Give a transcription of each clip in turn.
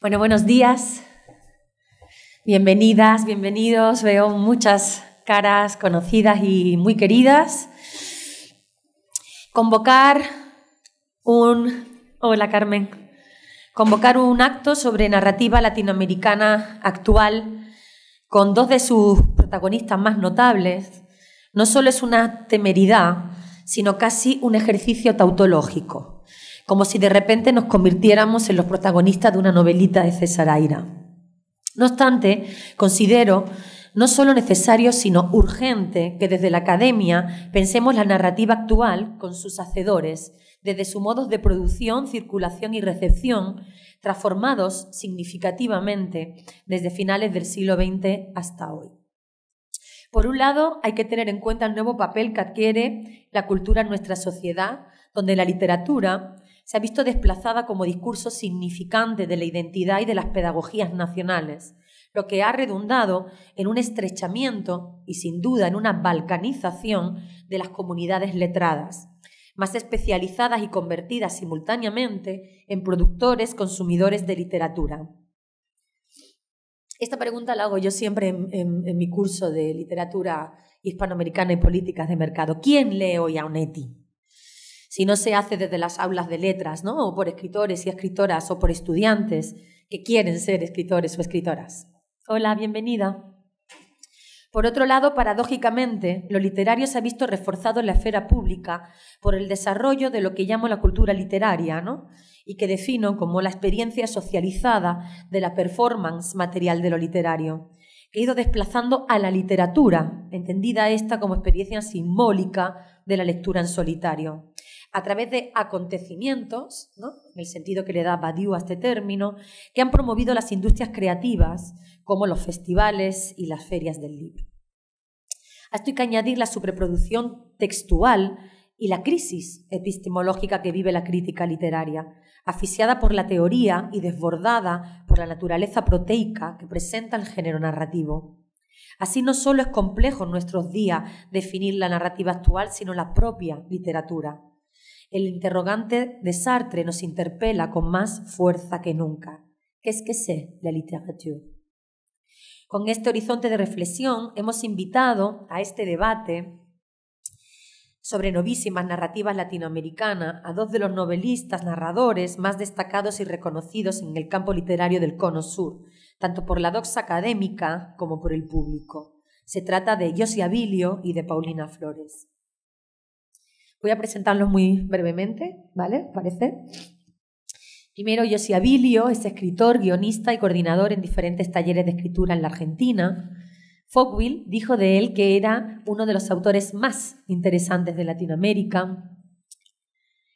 Bueno, buenos días. Bienvenidas, bienvenidos. Veo muchas caras conocidas y muy queridas. Convocar un... Hola Carmen. Convocar un acto sobre narrativa latinoamericana actual con dos de sus protagonistas más notables no solo es una temeridad, sino casi un ejercicio tautológico como si de repente nos convirtiéramos en los protagonistas de una novelita de César Aira. No obstante, considero no solo necesario, sino urgente que desde la academia pensemos la narrativa actual con sus hacedores, desde sus modos de producción, circulación y recepción, transformados significativamente desde finales del siglo XX hasta hoy. Por un lado, hay que tener en cuenta el nuevo papel que adquiere la cultura en nuestra sociedad, donde la literatura se ha visto desplazada como discurso significante de la identidad y de las pedagogías nacionales, lo que ha redundado en un estrechamiento y sin duda en una balcanización de las comunidades letradas, más especializadas y convertidas simultáneamente en productores, consumidores de literatura. Esta pregunta la hago yo siempre en, mi curso de literatura hispanoamericana y políticas de mercado. ¿Quién lee hoy a Onetti? si no se hace desde las aulas de letras, ¿no? O por escritores y escritoras o por estudiantes que quieren ser escritores o escritoras. Hola, bienvenida. Por otro lado, paradójicamente, lo literario se ha visto reforzado en la esfera pública por el desarrollo de lo que llamo la cultura literaria, ¿no? y que defino como la experiencia socializada de la performance material de lo literario, que ha ido desplazando a la literatura, entendida esta como experiencia simbólica de la lectura en solitario a través de acontecimientos, ¿no? en el sentido que le da Badiou a este término, que han promovido las industrias creativas, como los festivales y las ferias del libro. A esto hay que añadir la sobreproducción textual y la crisis epistemológica que vive la crítica literaria, asfixiada por la teoría y desbordada por la naturaleza proteica que presenta el género narrativo. Así no solo es complejo en nuestros días definir la narrativa actual, sino la propia literatura. El interrogante de Sartre nos interpela con más fuerza que nunca. ¿Qué es que sé la literatura? Con este horizonte de reflexión hemos invitado a este debate sobre novísimas narrativas latinoamericanas a dos de los novelistas narradores más destacados y reconocidos en el campo literario del Cono Sur, tanto por la doxa académica como por el público. Se trata de Josie Abilio y de Paulina Flores. Voy a presentarlo muy brevemente, ¿vale? ¿Parece? Primero, Yossi Abilio es escritor, guionista y coordinador en diferentes talleres de escritura en la Argentina. Fogwill dijo de él que era uno de los autores más interesantes de Latinoamérica.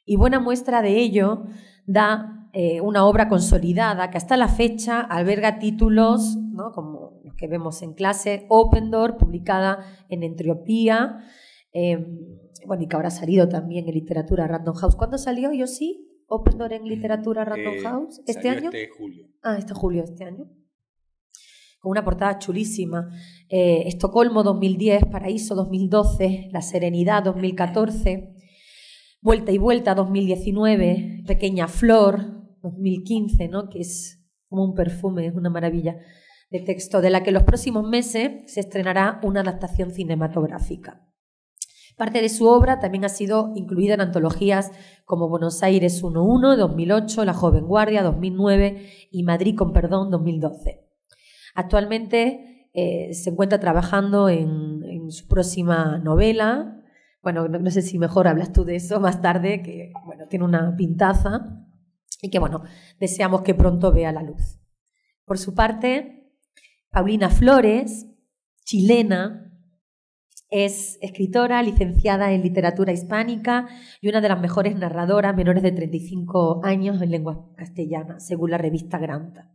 Y buena muestra de ello da eh, una obra consolidada que hasta la fecha alberga títulos como los que vemos en clase, Open Door, publicada en Entropía... Em, bueno, y que habrá salido también en literatura Random House. ¿Cuándo salió? Yo sí. Open Door en literatura Random eh, House. ¿Este año? Este julio. Ah, este julio, este año. Con una portada chulísima. Eh, Estocolmo 2010, Paraíso 2012, La Serenidad 2014, Vuelta y Vuelta 2019, Pequeña Flor 2015, ¿no? Que es como un perfume, es una maravilla de texto, de la que en los próximos meses se estrenará una adaptación cinematográfica. Parte de su obra también ha sido incluida en antologías como Buenos Aires 1.1, 2008, La Joven Guardia, 2009 y Madrid con Perdón, 2012. Actualmente eh, se encuentra trabajando en, su próxima novela. Bueno, no, no, sé si mejor hablas tú de eso más tarde, que bueno, tiene una pintaza y que bueno, deseamos que pronto vea la luz. Por su parte, Paulina Flores, chilena, es escritora, licenciada en literatura hispánica y una de las mejores narradoras menores de 35 años en lengua castellana, según la revista Granta.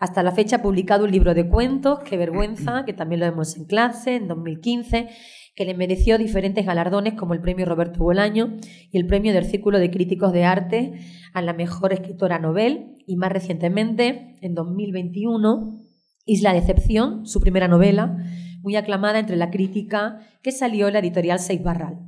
Hasta la fecha ha publicado un libro de cuentos, Qué vergüenza, que también lo vemos en clase, en 2015, que le mereció diferentes galardones como el premio Roberto Bolaño y el premio del Círculo de Críticos de Arte a la mejor escritora novel y más recientemente, en 2021, Isla de decepción, su primera novela, muy aclamada entre la crítica, que salió la editorial Seis Barral.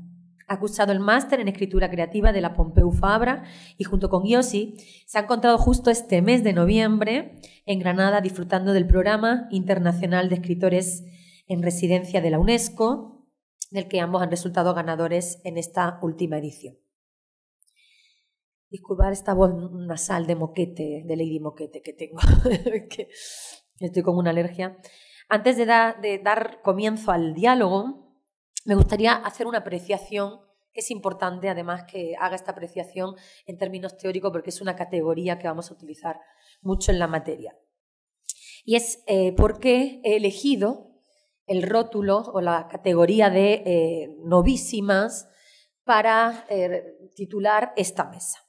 Ha cursado el máster en escritura creativa de la Pompeu Fabra y junto con Yossi se ha encontrado justo este mes de noviembre en Granada disfrutando del programa internacional de escritores en residencia de la UNESCO, del que ambos han resultado ganadores en esta última edición. Disculpad esta voz nasal de moquete, de Lady Moquete que tengo, que estoy con una alergia. Antes de, dar comienzo al diálogo, me gustaría hacer una apreciación es importante además que haga esta apreciación en términos teóricos porque es una categoría que vamos a utilizar mucho en la materia. Y es eh, porque he elegido el rótulo o la categoría de eh, novísimas para eh, titular esta mesa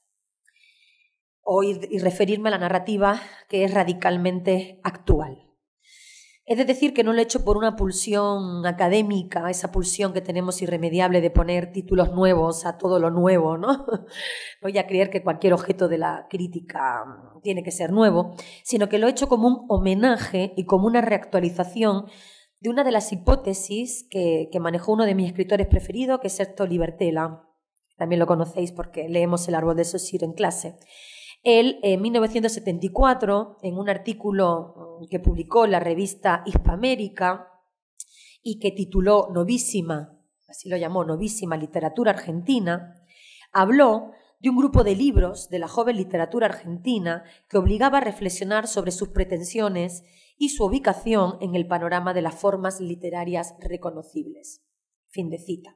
y referirme a la narrativa que es radicalmente actual. Es decir, que no lo he hecho por una pulsión académica, esa pulsión que tenemos irremediable de poner títulos nuevos a todo lo nuevo, ¿no? Voy a creer que cualquier objeto de la crítica mm, tiene que ser nuevo, sino que lo he hecho como un homenaje y como una reactualización de una de las hipótesis que, manejó uno de mis escritores preferidos, que es Héctor Libertela. También lo conocéis porque leemos El árbol de Sosir en clase. Él, en 1974, en un artículo mm, que publicó la revista Hispamérica y que tituló Novísima, así lo llamó Novísima Literatura Argentina, habló de un grupo de libros de la joven literatura argentina que obligaba a reflexionar sobre sus pretensiones y su ubicación en el panorama de las formas literarias reconocibles. Fin de cita.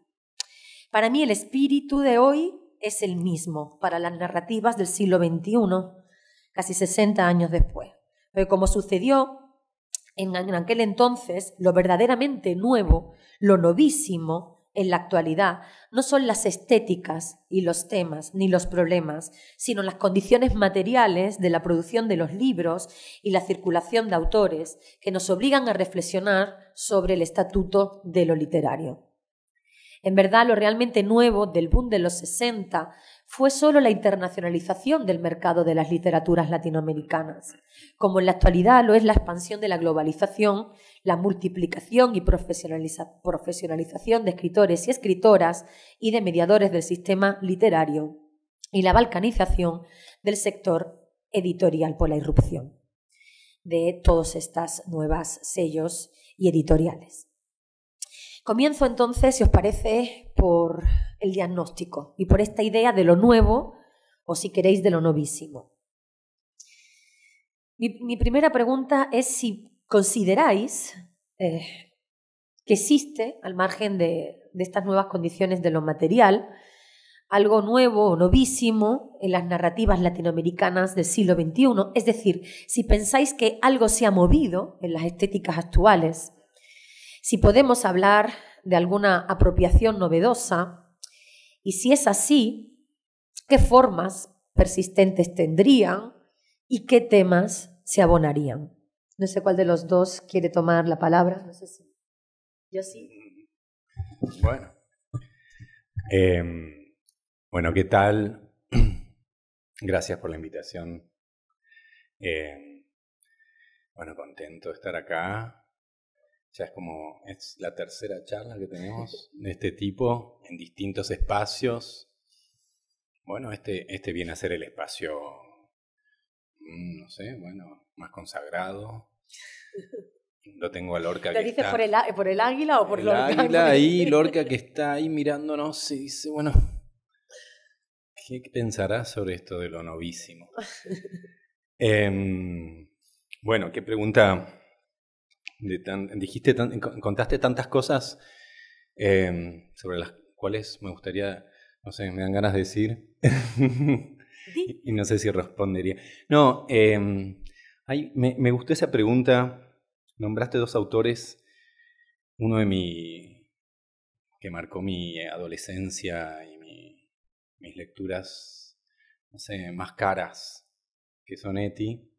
Para mí el espíritu de hoy es el mismo para las narrativas del siglo XXI, casi 60 años después. Pero como sucedió en, aquel entonces, lo verdaderamente nuevo, lo novísimo, en la actualidad no son las estéticas y los temas ni los problemas, sino las condiciones materiales de la producción de los libros y la circulación de autores que nos obligan a reflexionar sobre el estatuto de lo literario. En verdad, lo realmente nuevo del boom de los 60 fue solo la internacionalización del mercado de las literaturas latinoamericanas, como en la actualidad lo es la expansión de la globalización, la multiplicación y profesionalización de escritores y escritoras y de mediadores del sistema literario, y la balcanización del sector editorial por la irrupción de todos estos nuevos sellos y editoriales. Comienzo entonces, si os parece, por el diagnóstico y por esta idea de lo nuevo o si queréis de lo novísimo. Mi, primera pregunta es si consideráis eh, que existe, al margen de estas nuevas condiciones de lo material, algo nuevo o novísimo en las narrativas latinoamericanas del siglo XXI. Es decir, si pensáis que algo se ha movido en las estéticas actuales, si podemos hablar de alguna apropiación novedosa y si es así, qué formas persistentes tendrían y qué temas se abonarían. No sé cuál de los dos quiere tomar la palabra. No sé si. Yo sí. Bueno. Em, bueno, ¿qué tal? Gracias por la invitación. Em, bueno, contento de estar acá ya es como, es la tercera charla que tenemos de este tipo en distintos espacios. Bueno, este, este viene a ser el espacio, mm, no sé, bueno, más consagrado. Lo tengo a Lorca. ¿Lo que dices por, el, por el águila o por el águila ahí, Lorca que está ahí mirándonos y dice, bueno, ¿qué pensarás sobre esto de lo novísimo? Em, bueno, qué pregunta dijiste contaste tantas cosas em, sobre las cuales me gustaría, no sé, me dan ganas de decir. y no sé si respondería. No, eh, em, hay, me, me, gustó esa pregunta. Nombraste dos autores. Uno de mi. que marcó mi adolescencia y mis lecturas, no sé, más caras que son Sonetti.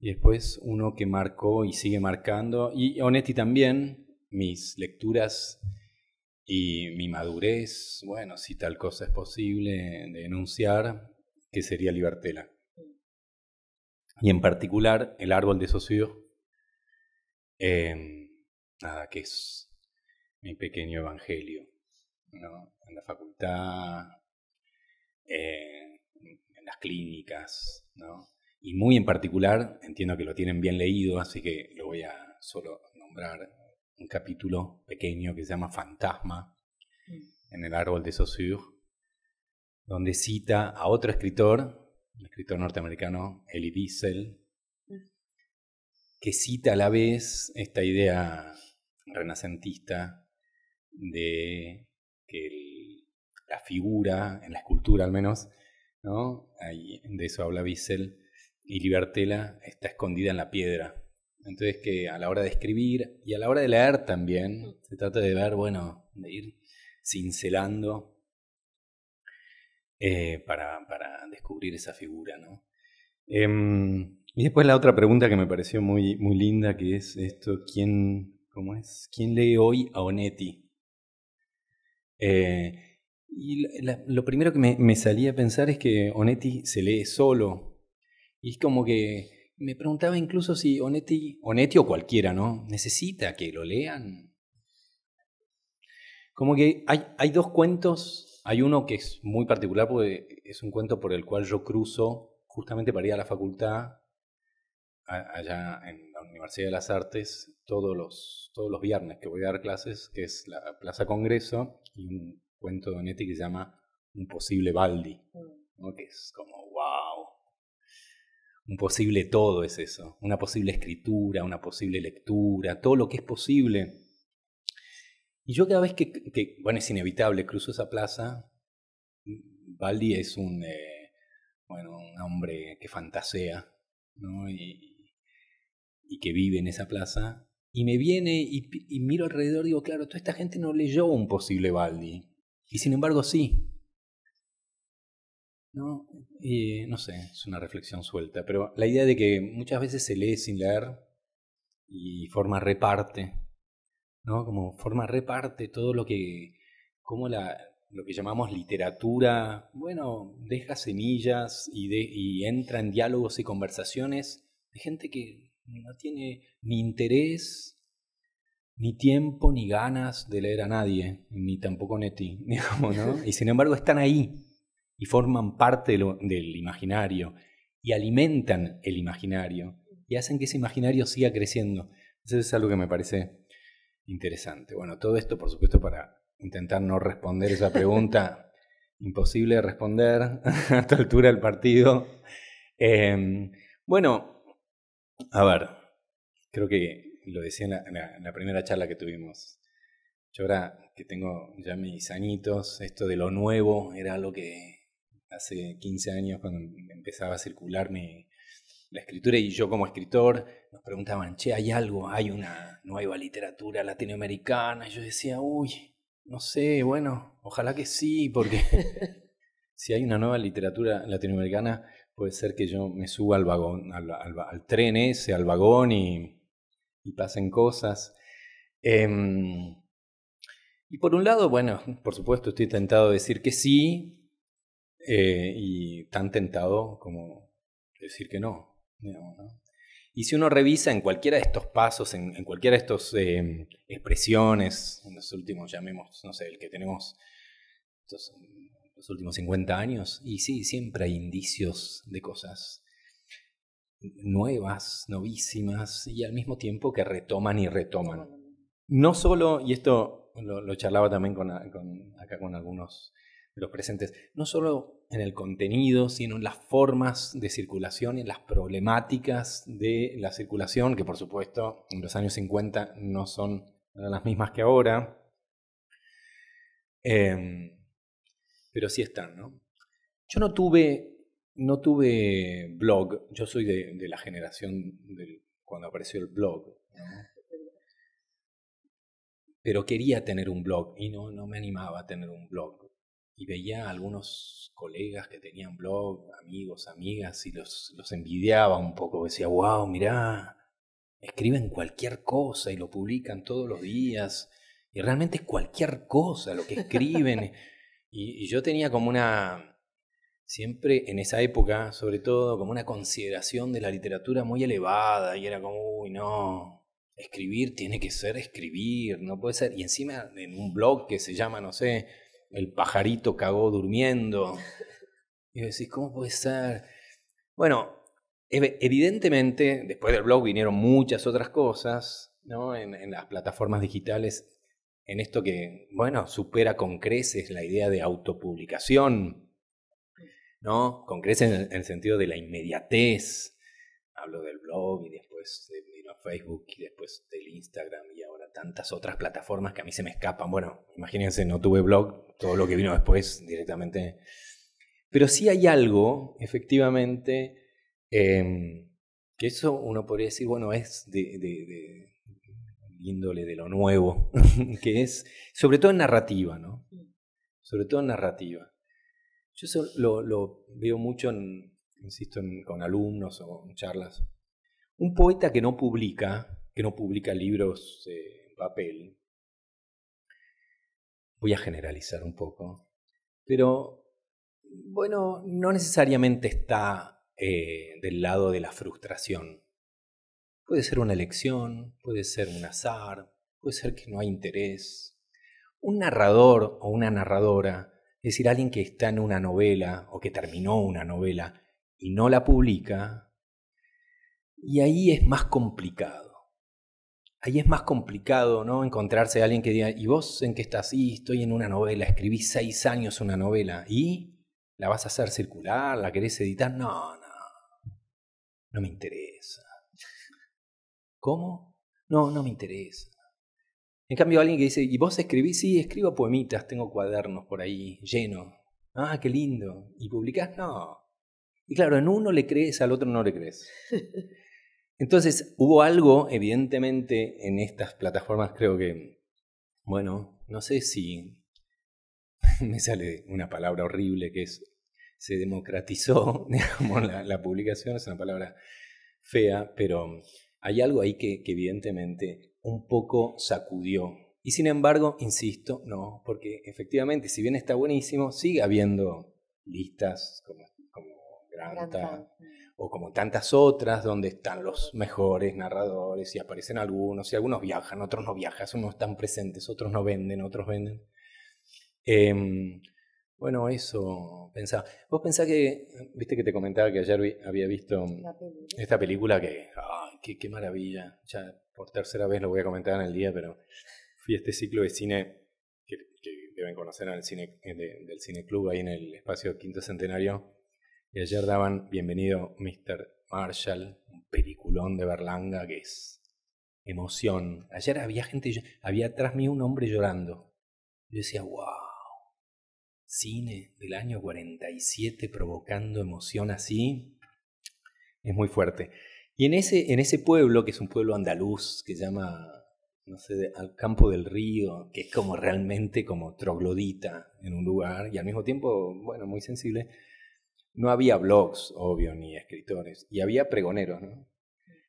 Y después uno que marcó y sigue marcando, y Onetti también, mis lecturas y mi madurez, bueno, si tal cosa es posible de enunciar, que sería Libertela. Y en particular, el árbol de Socio, eh, em, nada, que es mi pequeño evangelio, ¿no? En la facultad, eh, en las clínicas, ¿no? y muy en particular, entiendo que lo tienen bien leído, así que lo voy a solo nombrar un capítulo pequeño que se llama Fantasma mm. en el árbol de Saussure, donde cita a otro escritor, un escritor norteamericano, Eli Wiesel, que cita a la vez esta idea renacentista de que la figura, en la escultura al menos, ¿no? de eso habla Wiesel, y Libertela está escondida en la piedra. Entonces que a la hora de escribir y a la hora de leer también, mm. se trata de ver, bueno, de ir cincelando eh, para, para, descubrir esa figura, ¿no? Em, y después la otra pregunta que me pareció muy, muy linda, que es esto, ¿quién, cómo es? ¿Quién lee hoy a Onetti? Eh, y lo primero que me, me salía a pensar es que Onetti se lee solo, y es como que me preguntaba incluso si Onetti, Onetti o cualquiera, ¿no? Necesita que lo lean. Como que hay, hay dos cuentos. Hay uno que es muy particular porque es un cuento por el cual yo cruzo justamente para ir a la facultad, allá en la Universidad de las Artes, todos los, todos los viernes que voy a dar clases, que es la Plaza Congreso, y un cuento de Onetti que se llama Un posible Baldi, mm. ¿no? que es como un posible todo es eso, una posible escritura, una posible lectura, todo lo que es posible. Y yo cada vez que, bueno, es inevitable, cruzo esa plaza, Baldi es un, eh, bueno, un hombre que fantasea ¿no? y, que vive en esa plaza, y me viene y, y miro alrededor y digo, claro, toda esta gente no leyó un posible Baldi, y sin embargo sí, no, no sé, es una reflexión suelta, pero la idea de que muchas veces se lee sin leer y forma reparte, ¿no? Como forma reparte todo lo que, como la, lo que llamamos literatura, bueno, deja semillas y, de, y entra en diálogos y conversaciones de gente que no tiene ni interés, ni tiempo, ni ganas de leer a nadie, ni tampoco Neti, ¿no? Y sin embargo están ahí y forman parte del imaginario y alimentan el imaginario y hacen que ese imaginario siga creciendo. Eso es algo que me parece interesante. Bueno, todo esto, por supuesto, para intentar no responder esa pregunta imposible de responder a esta altura del partido. Em, bueno, a ver, creo que lo decía en la, en la, primera charla que tuvimos. Yo ahora que tengo ya mis añitos, esto de lo nuevo era algo que hace 15 años cuando empezaba a circular la escritura y yo como escritor nos preguntaban, che, hay algo, hay una nueva literatura latinoamericana. Y yo decía, uy, no sé, bueno, ojalá que sí, porque si hay una nueva literatura latinoamericana, puede ser que yo me suba al vagón, al, tren ese, al vagón y, y pasen cosas. Em, y por un lado, bueno, por supuesto estoy tentado a decir que sí, eh, y tan tentado como decir que no, Y si uno revisa en cualquiera de estos pasos, en, cualquiera de estas em, expresiones, en los últimos, llamemos, no sé, el que tenemos estos, los últimos 50 años, y sí, siempre hay indicios de cosas nuevas, novísimas, y al mismo tiempo que retoman y retoman. No solo, y esto lo, charlaba también acá con algunos los presentes, no solo en el contenido, sino en las formas de circulación y en las problemáticas de la circulación, que por supuesto en los años 50 no son las mismas que ahora, em, pero sí están, ¿no? Yo no tuve, no tuve blog, yo soy de, la generación cuando apareció el blog, pero quería tener un blog y no, no me animaba a tener un blog y veía a algunos colegas que tenían blog, amigos, amigas, y los, los envidiaba un poco. Decía, wow, mirá, escriben cualquier cosa y lo publican todos los días. Y realmente es cualquier cosa lo que escriben. y yo tenía como una, siempre en esa época, sobre todo, como una consideración de la literatura muy elevada, y era como, uy, no, escribir tiene que ser escribir, no puede ser, y encima en un blog que se llama, no sé, el pajarito cagó durmiendo. Y decís, ¿cómo puede ser? Bueno, evidentemente, después del blog vinieron muchas otras cosas, ¿no? En, las plataformas digitales, en esto que, bueno, supera con creces la idea de autopublicación, ¿no? Con creces en el, sentido de la inmediatez. Hablo del blog y después vino Facebook y después del Instagram y ahora tantas otras plataformas que a mí se me escapan. Bueno, imagínense, no tuve blog, todo lo que vino después directamente. Pero sí hay algo, efectivamente, em, que eso uno podría decir, bueno, es de, de, de índole de lo nuevo, que es sobre todo en narrativa, ¿no? Sobre todo en narrativa. Yo eso lo, veo mucho, en, insisto, con alumnos o en charlas. Un poeta que no publica, que no publica libros eh, en papel, voy a generalizar un poco, pero bueno, no necesariamente está eh, del lado de la frustración. Puede ser una elección, puede ser un azar, puede ser que no hay interés. Un narrador o una narradora, es decir, alguien que está en una novela o que terminó una novela y no la publica, y ahí es más complicado ahí es más complicado, ¿no? Encontrarse a alguien que diga, ¿y vos en qué estás? Y estoy en una novela, escribí seis años una novela. ¿Y? ¿La vas a hacer circular? ¿La querés editar? No, no. No me interesa. ¿Cómo? No, no me interesa. En cambio, alguien que dice, ¿y vos escribís? Sí, escribo poemitas, tengo cuadernos por ahí, lleno. Ah, qué lindo. ¿Y publicás? No. Y claro, en uno le crees, al otro no le crees. Entonces, hubo algo, evidentemente, en estas plataformas, creo que, bueno, no sé si me sale una palabra horrible que es, se democratizó, digamos, la, publicación, es una palabra fea, pero hay algo ahí que, evidentemente un poco sacudió. Y sin embargo, insisto, no, porque efectivamente, si bien está buenísimo, sigue habiendo listas como, Granta mm o como tantas otras, donde están los mejores narradores y aparecen algunos, y algunos viajan, otros no viajan, unos están presentes, otros no venden, otros venden. Em, bueno, eso pensaba. Vos pensás que, viste que te comentaba que ayer había visto esta mm, película que, qué, maravilla, ya por tercera vez lo voy a comentar en el día, pero fui a este ciclo de cine que, deben conocer en el cine, eh, del Cine Club, ahí en el espacio Quinto Centenario, y ayer daban bienvenido Mr. Marshall, un peliculón de Berlanga que es emoción. Ayer había gente, había atrás mí un hombre llorando. Yo decía, wow, cine del año 47 provocando emoción así, es muy fuerte. Y en ese, en ese pueblo, que es un pueblo andaluz, que se llama, no sé, al campo del río, que es como realmente como troglodita en un lugar, y al mismo tiempo, bueno, muy sensible, no había blogs, obvio, ni escritores, y había pregoneros, ¿no?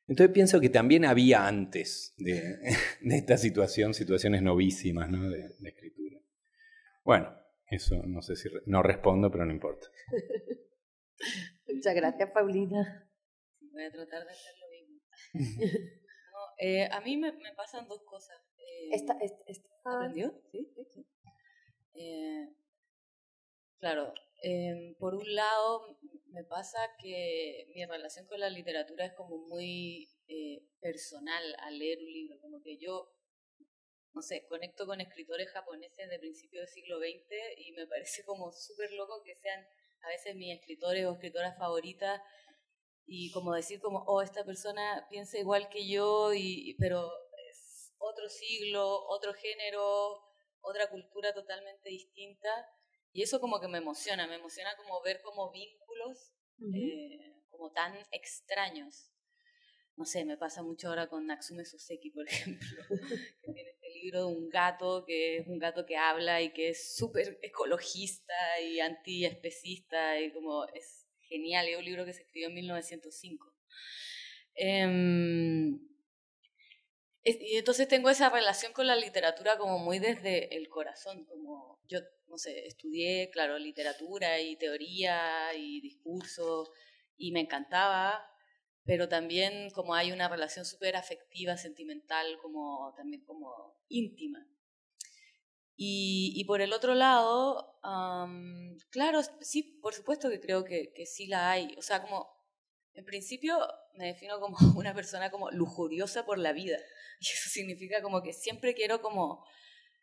Entonces pienso que también había antes de, de esta situación, situaciones novísimas ¿no? de, escritura. Bueno, eso no sé si no respondo, pero no importa. Muchas gracias, Paulina. Voy a tratar de hacer lo mismo. Eh, a mí me, me, pasan dos cosas. Eh, esta, Sí, sí. sí. Eh, claro, Em, por un lado, me pasa que mi relación con la literatura es como muy eh, personal al leer un libro, como que yo, no sé, conecto con escritores japoneses de principio del siglo XX y me parece como súper loco que sean a veces mis escritores o escritoras favoritas y como decir como, oh, esta persona piensa igual que yo, y, pero es otro siglo, otro género, otra cultura totalmente distinta. Y eso como que me emociona, me emociona como ver como vínculos eh, como tan extraños. No sé, me pasa mucho ahora con Natsume Soseki, por ejemplo, que tiene este libro de un gato, que es un gato que habla y que es súper ecologista y especista y como es genial, es un libro que se escribió en 1905. Em, y entonces tengo esa relación con la literatura como muy desde el corazón, como yo no sé, estudié, claro, literatura y teoría y discurso y me encantaba, pero también como hay una relación súper afectiva, sentimental, como también como íntima. Y, por el otro lado, claro, sí, por supuesto que creo que, que sí la hay. O sea, como en principio me defino como una persona como lujuriosa por la vida. Y eso significa como que siempre quiero como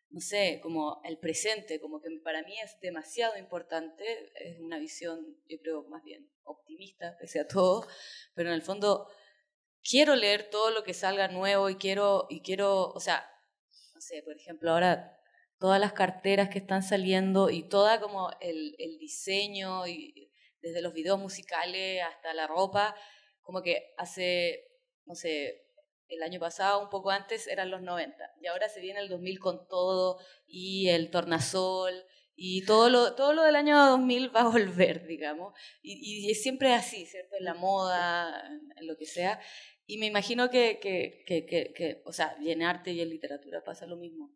no sé, como el presente, como que para mí es demasiado importante, es una visión, yo creo, más bien optimista, pese a todo, pero en el fondo quiero leer todo lo que salga nuevo y quiero, y quiero, o sea, no sé, por ejemplo, ahora todas las carteras que están saliendo y toda como el, el diseño, y desde los videos musicales hasta la ropa, como que hace, no sé, el año pasado, un poco antes, eran los 90. Y ahora se viene el 2000 con todo y el tornasol y todo lo, todo lo del año 2000 va a volver, digamos. Y, y siempre así, ¿cierto? En la moda, en lo que sea. Y me imagino que, que, que, que, o sea, y en arte y en literatura pasa lo mismo.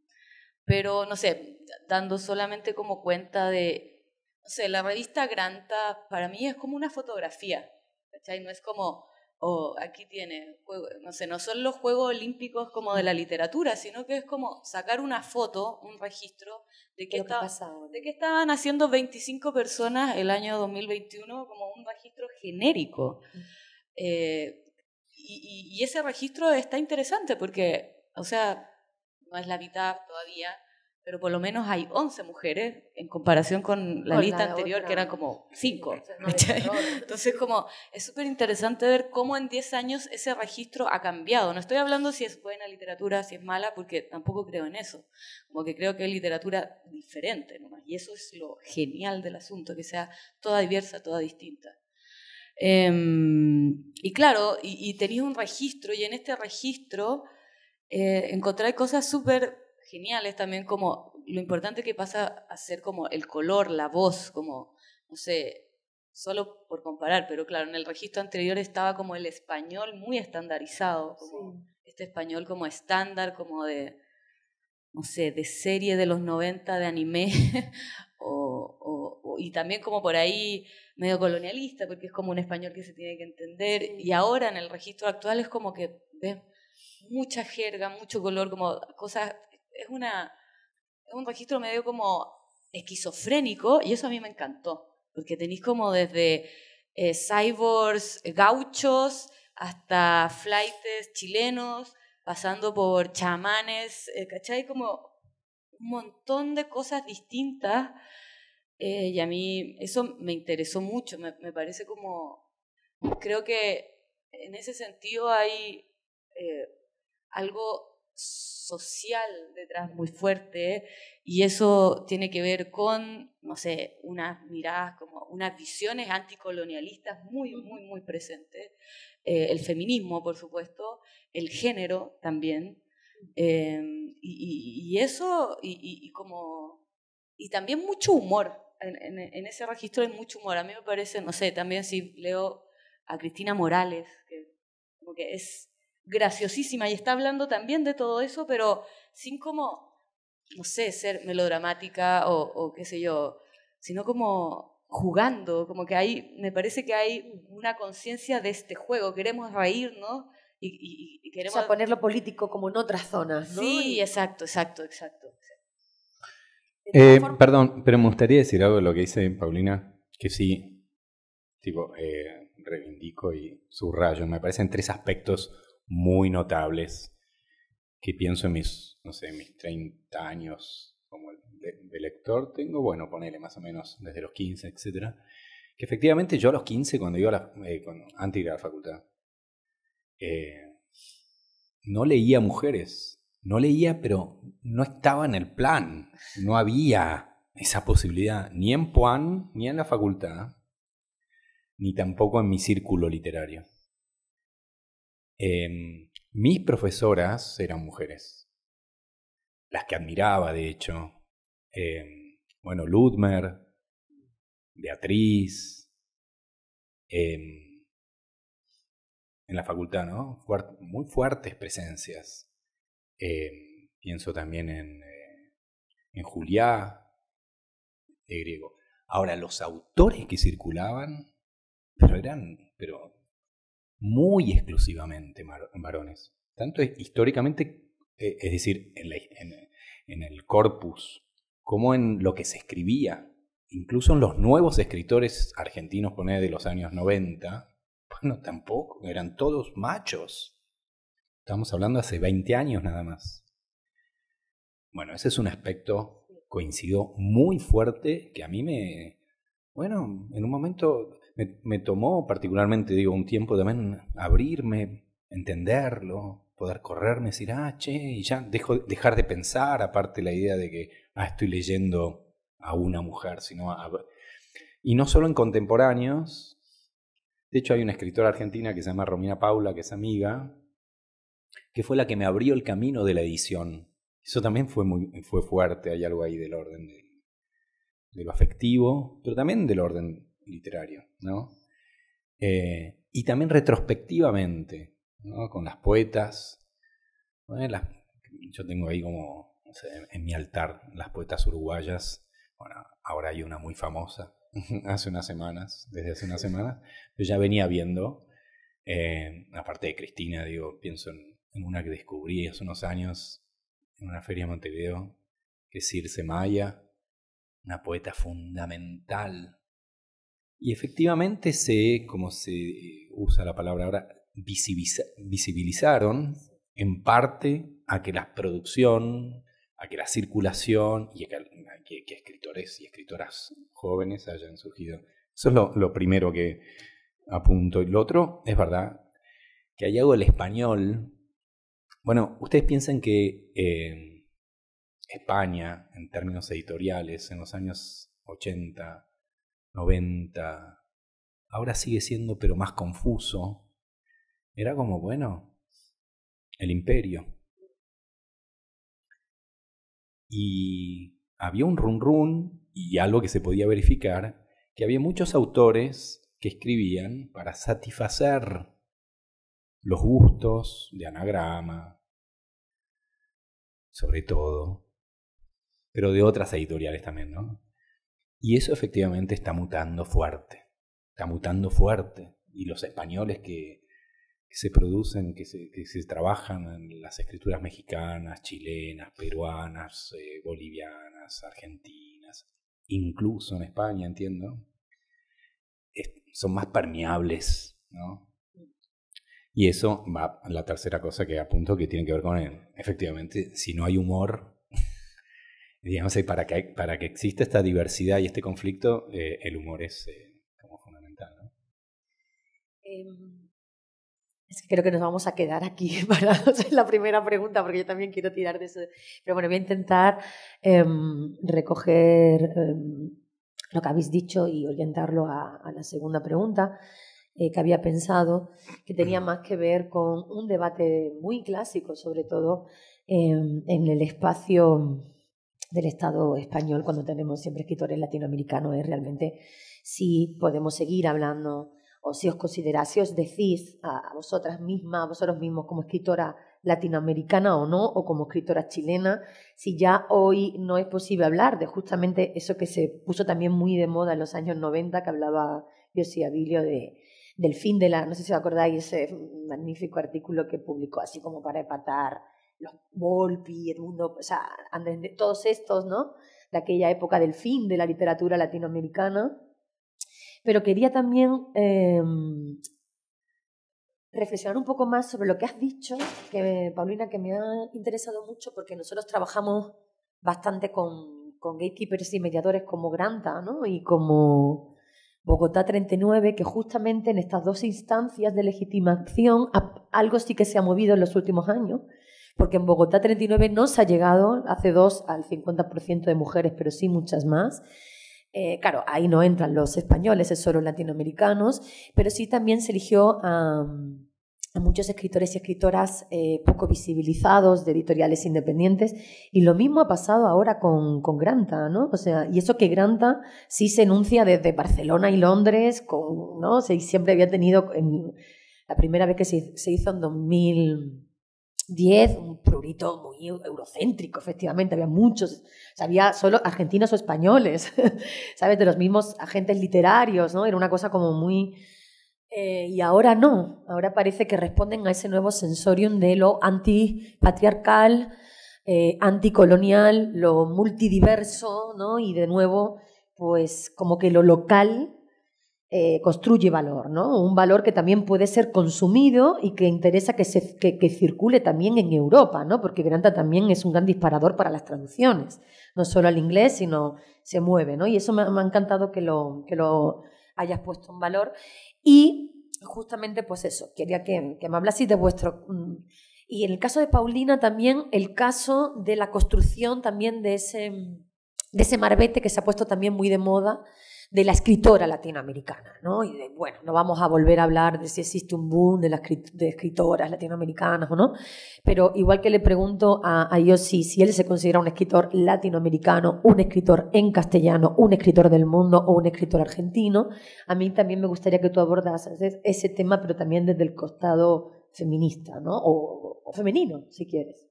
Pero, no sé, dando solamente como cuenta de, no sé, la revista Granta para mí es como una fotografía, ¿cachai? No es como o aquí tiene, no sé, no son los Juegos Olímpicos como de la literatura, sino que es como sacar una foto, un registro de qué, estaba, que de estaban haciendo 25 personas el año 2021 como un registro genérico. Eh, y, ese registro está interesante porque, o sea, no es la mitad todavía, pero por lo menos hay 11 mujeres en comparación con la lista anterior que eran como 5. Entonces, como es súper interesante ver cómo en 10 años ese registro ha cambiado. No estoy hablando si es buena literatura, si es mala, porque tampoco creo en eso. Como que creo que es literatura diferente Y eso es lo genial del asunto, que sea toda diversa, toda distinta. Em, y claro, y, tenéis un registro y en este registro eh, cosas súper Genial, es también como lo importante que pasa a ser como el color, la voz, como, no sé, solo por comparar, pero claro, en el registro anterior estaba como el español muy estandarizado, este español como estándar, como de, no sé, de serie de los 90 de anime, y también como por ahí medio colonialista, porque es como un español que se tiene que entender, y ahora en el registro actual es como que ves mucha jerga, mucho color, como cosas es, una, un registro medio como esquizofrénico y eso a mí me encantó, porque tenéis como desde eh, cyborgs eh, gauchos hasta flightes chilenos, pasando por chamanes, eh, ¿cachai? Como un montón de cosas distintas eh, y a mí eso me interesó mucho, me, me, parece como, creo que en ese sentido hay algo social detrás muy fuerte y eso tiene que ver con, no sé, unas miradas como unas visiones anticolonialistas muy, muy, muy presentes. Eh, el feminismo, por supuesto, el género también. Eh, y, y, eso, y, y, como, y también mucho humor. En, en, ese registro hay mucho humor. A mí me parece, no sé, también si leo a Cristina Morales, que como que es graciosísima y está hablando también de todo eso, pero sin como, no sé, ser melodramática o, qué sé yo, sino como jugando, como que hay, me parece que hay una conciencia de este juego, queremos reírnos y, y, queremos... ponerlo político como en otras zonas, Sí, exacto, exacto, exacto. Eh, perdón, pero me gustaría decir algo de lo que dice Paulina, que sí, tipo, eh, reivindico y subrayo. Me parecen tres aspectos muy notables que pienso en mis, no sé, mis 30 años como de, lector tengo, bueno, ponele más o menos desde los 15, etcétera, que efectivamente yo a los 15, cuando iba a la, eh, antes de ir a la facultad, eh, no leía mujeres, no leía, pero no estaba en el plan, no había esa posibilidad, ni en Puan, ni en la facultad, ni tampoco en mi círculo literario. Em, mis profesoras eran mujeres, las que admiraba, de hecho. Em, bueno, Ludmer, Beatriz, em, en la facultad, ¿no? muy fuertes presencias. pienso también en, eh, en Juliá, de griego. Ahora, los autores que circulaban, pero eran, pero muy exclusivamente varones. Tanto históricamente, e, es decir, en, el corpus, como en lo que se escribía. Incluso en los nuevos escritores argentinos, de los años 90, bueno, tampoco, eran todos machos. Estamos hablando hace 20 años nada más. Bueno, ese es un aspecto, coincidió muy fuerte, que a mí me... Bueno, en un momento me, tomó particularmente, digo, un tiempo también abrirme, entenderlo, poder correrme, decir, ah, che, y ya dejar de pensar, aparte la idea de que, ah, estoy leyendo a una mujer, sino a... Y no solo en contemporáneos, de hecho hay una escritora argentina que se llama Romina Paula, que es amiga, que fue la que me abrió el camino de la edición. Eso también fue, muy, fue fuerte, hay algo ahí del orden de, de lo afectivo, pero también del orden literario, ¿no? Eh, y también retrospectivamente, ¿no? con las poetas. las, yo tengo ahí como sé, en mi altar las poetas uruguayas. Bueno, ahora hay una muy famosa, hace unas semanas, desde hace unas semanas. Yo ya venía viendo, eh, aparte de Cristina, digo, pienso en, una que descubrí hace unos años en una feria en Montevideo, que es Circe Maya, una poeta fundamental y efectivamente se, como se eh, usa la palabra ahora, visibilizaron en parte a que la producción, a que la circulación y a que, escritores y escritoras jóvenes hayan surgido. Eso es lo, primero que apunto. Y lo otro, es verdad, que hay algo del español. Bueno, ustedes piensan que eh, España, en términos editoriales, en los años 80, 90. Ahora sigue siendo, pero más confuso. Era como, bueno, el imperio. Y había un run run y algo que se podía verificar, que había muchos autores que escribían para satisfacer los gustos de anagrama, sobre todo, pero de otras editoriales también, ¿no? Y eso efectivamente está mutando fuerte, está mutando fuerte. Y los españoles que, se producen, que se, trabajan en las escrituras mexicanas, chilenas, peruanas, eh, bolivianas, argentinas, incluso en España, entiendo, son más permeables, ¿no? Y eso va a la tercera cosa que apunto que tiene que ver con, él. efectivamente, si no hay humor, digamos, para que, para exista esta diversidad y este conflicto, eh, el humor es eh, como fundamental. Em, creo que nos vamos a quedar aquí para la primera pregunta, porque yo también quiero tirar de eso. Pero bueno, voy a intentar em, recoger em, lo que habéis dicho y orientarlo a, la segunda pregunta eh, que había pensado, que tenía más que ver con un debate muy clásico, sobre todo en el espacio del Estado español cuando tenemos siempre escritores latinoamericanos es realmente si podemos seguir hablando o si os consideráis, si os decís a, vosotras mismas, a vosotros mismos como escritora latinoamericana o no, o como escritora chilena, si ya hoy no es posible hablar de justamente eso que se puso también muy de moda en los años 90, que hablaba José Abilio de, del fin de la, no sé si os acordáis ese magnífico artículo que publicó así como para empatar los Volpi, mundo, o sea, todos estos, ¿no? De aquella época del fin de la literatura latinoamericana. Pero quería también em, reflexionar un poco más sobre lo que has dicho, que Paulina, que me ha interesado mucho porque nosotros trabajamos bastante con, con gatekeepers y mediadores como Granta, ¿no? Y como Bogotá 39, que justamente en estas dos instancias de legitimación algo sí que se ha movido en los últimos años, porque en Bogotá 39 no se ha llegado hace dos al 50% de mujeres, pero sí muchas más. Eh, claro, ahí no entran los españoles, es solo latinoamericanos, pero sí también se eligió a, muchos escritores y escritoras eh, poco visibilizados de editoriales independientes, y lo mismo ha pasado ahora con, con, Granta, ¿no? O sea, y eso que Granta sí se enuncia desde Barcelona y Londres, ¿no? siempre había tenido, la primera vez que se hizo en 2000 10, un prurito muy eurocéntrico, efectivamente, había muchos, había solo argentinos o españoles, ¿sabes? De los mismos agentes literarios, ¿no? Era una cosa como muy... Eh, y ahora no, ahora parece que responden a ese nuevo sensorium de lo antipatriarcal, eh, anticolonial, lo multidiverso, ¿no? Y de nuevo, pues como que lo local eh, construye valor, ¿no? Un valor que también puede ser consumido y que interesa que, se, circule también en Europa, ¿no? Porque Granta también es un gran disparador para las traducciones, no solo al inglés, sino se mueve, ¿no? Y eso me, ha encantado que lo, lo hayas puesto en valor. Y justamente, pues eso, quería que, que me hablasis de vuestro... Mm, y en el caso de Paulina también, el caso de la construcción también de ese, de ese marbete que se ha puesto también muy de moda, de la escritora latinoamericana, ¿no? Y bueno, no vamos a volver a hablar de si existe un boom de las escritoras latinoamericanas o no, pero igual que le pregunto a, a Yossi si él se considera un escritor latinoamericano, un escritor en castellano, un escritor del mundo o un escritor argentino, a mí también me gustaría que tú abordases ese tema, pero también desde el costado feminista, ¿no? O, femenino, si quieres.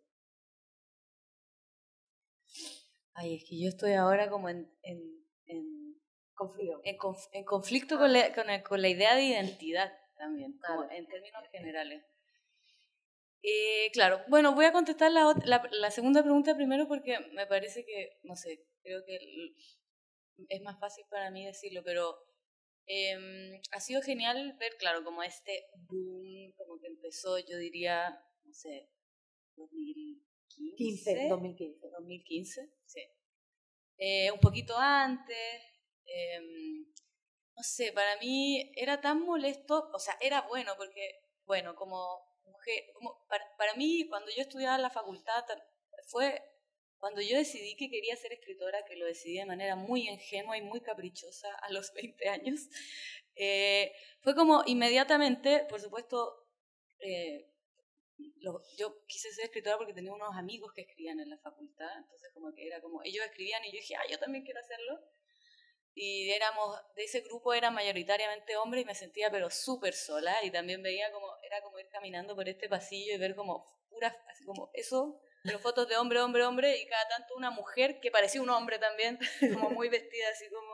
Ay, es que yo estoy ahora como en en, conflicto ah. con la, idea de identidad también, en términos generales. Eh, claro, bueno, voy a contestar la, segunda pregunta primero porque me parece que, no sé, creo que es más fácil para mí decirlo, pero em, ha sido genial ver, claro, como este boom, como que empezó, yo diría, no sé, 2015. 2015. 2015, sí. un poquito antes, Em, no sé, para mí era tan molesto, o sea, era bueno, porque, bueno, como mujer, como para, para mí cuando yo estudiaba en la facultad fue cuando yo decidí que quería ser escritora, que lo decidí de manera muy ingenua y muy caprichosa a los 20 años, eh, fue como inmediatamente, por supuesto, eh, yo quise ser escritora porque tenía unos amigos que escribían en la facultad, entonces como que era como, ellos escribían y yo dije, ah, yo también quiero hacerlo, y éramos, de ese grupo eran mayoritariamente hombres y me sentía pero súper sola y también veía como, era como ir caminando por este pasillo y ver como puras, así como eso, pero fotos de hombre, hombre, hombre y cada tanto una mujer que parecía un hombre también, como muy vestida así como...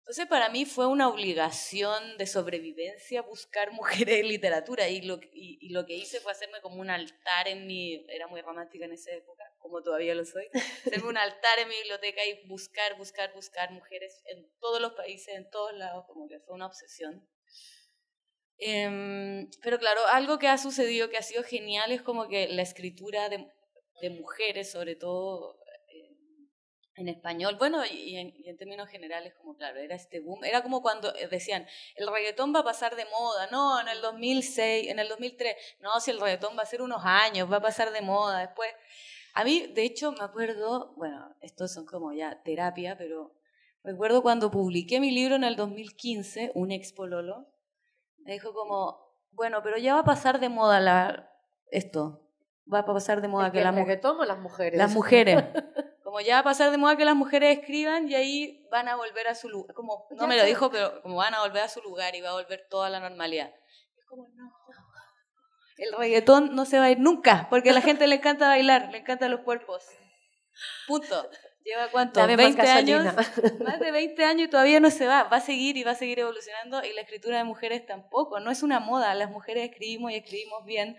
Entonces para mí fue una obligación de sobrevivencia buscar mujeres en literatura y lo, y lo que hice fue hacerme como un altar en mi, era muy romántica en esa época, como todavía lo soy, hacerme un altar en mi biblioteca y buscar, buscar, buscar mujeres en todos los países, en todos lados, como que fue una obsesión. Em, pero claro, algo que ha sucedido que ha sido genial es como que la escritura de, de mujeres, sobre todo eh, en español, bueno, y en, y en, términos generales, como claro, era este boom, era como cuando eh, decían, el reggaetón va a pasar de moda, no, en el 2006, en el 2003, no, si el reggaetón va a ser unos años, va a pasar de moda, después a mí, de hecho, me acuerdo, bueno, estos son como ya terapia, pero recuerdo cuando publiqué mi libro en el 2015, un expololo, me dijo como, bueno, pero ya va a pasar de moda la, esto, va a pasar de moda que, las mujeres. Las mujeres. como ya va a pasar de moda que las mujeres escriban y ahí van a volver a su lugar, como, no me lo dijo, pero como van a volver a su lugar y va a volver toda la normalidad. Es como, no el reggaetón no se va a ir nunca, porque a la gente le encanta bailar, le encantan los cuerpos. Punto. Lleva cuánto? años. Más de 20 años y todavía no se va. Va a seguir y va a seguir evolucionando y la escritura de mujeres tampoco. No es una moda. Las mujeres escribimos y escribimos bien.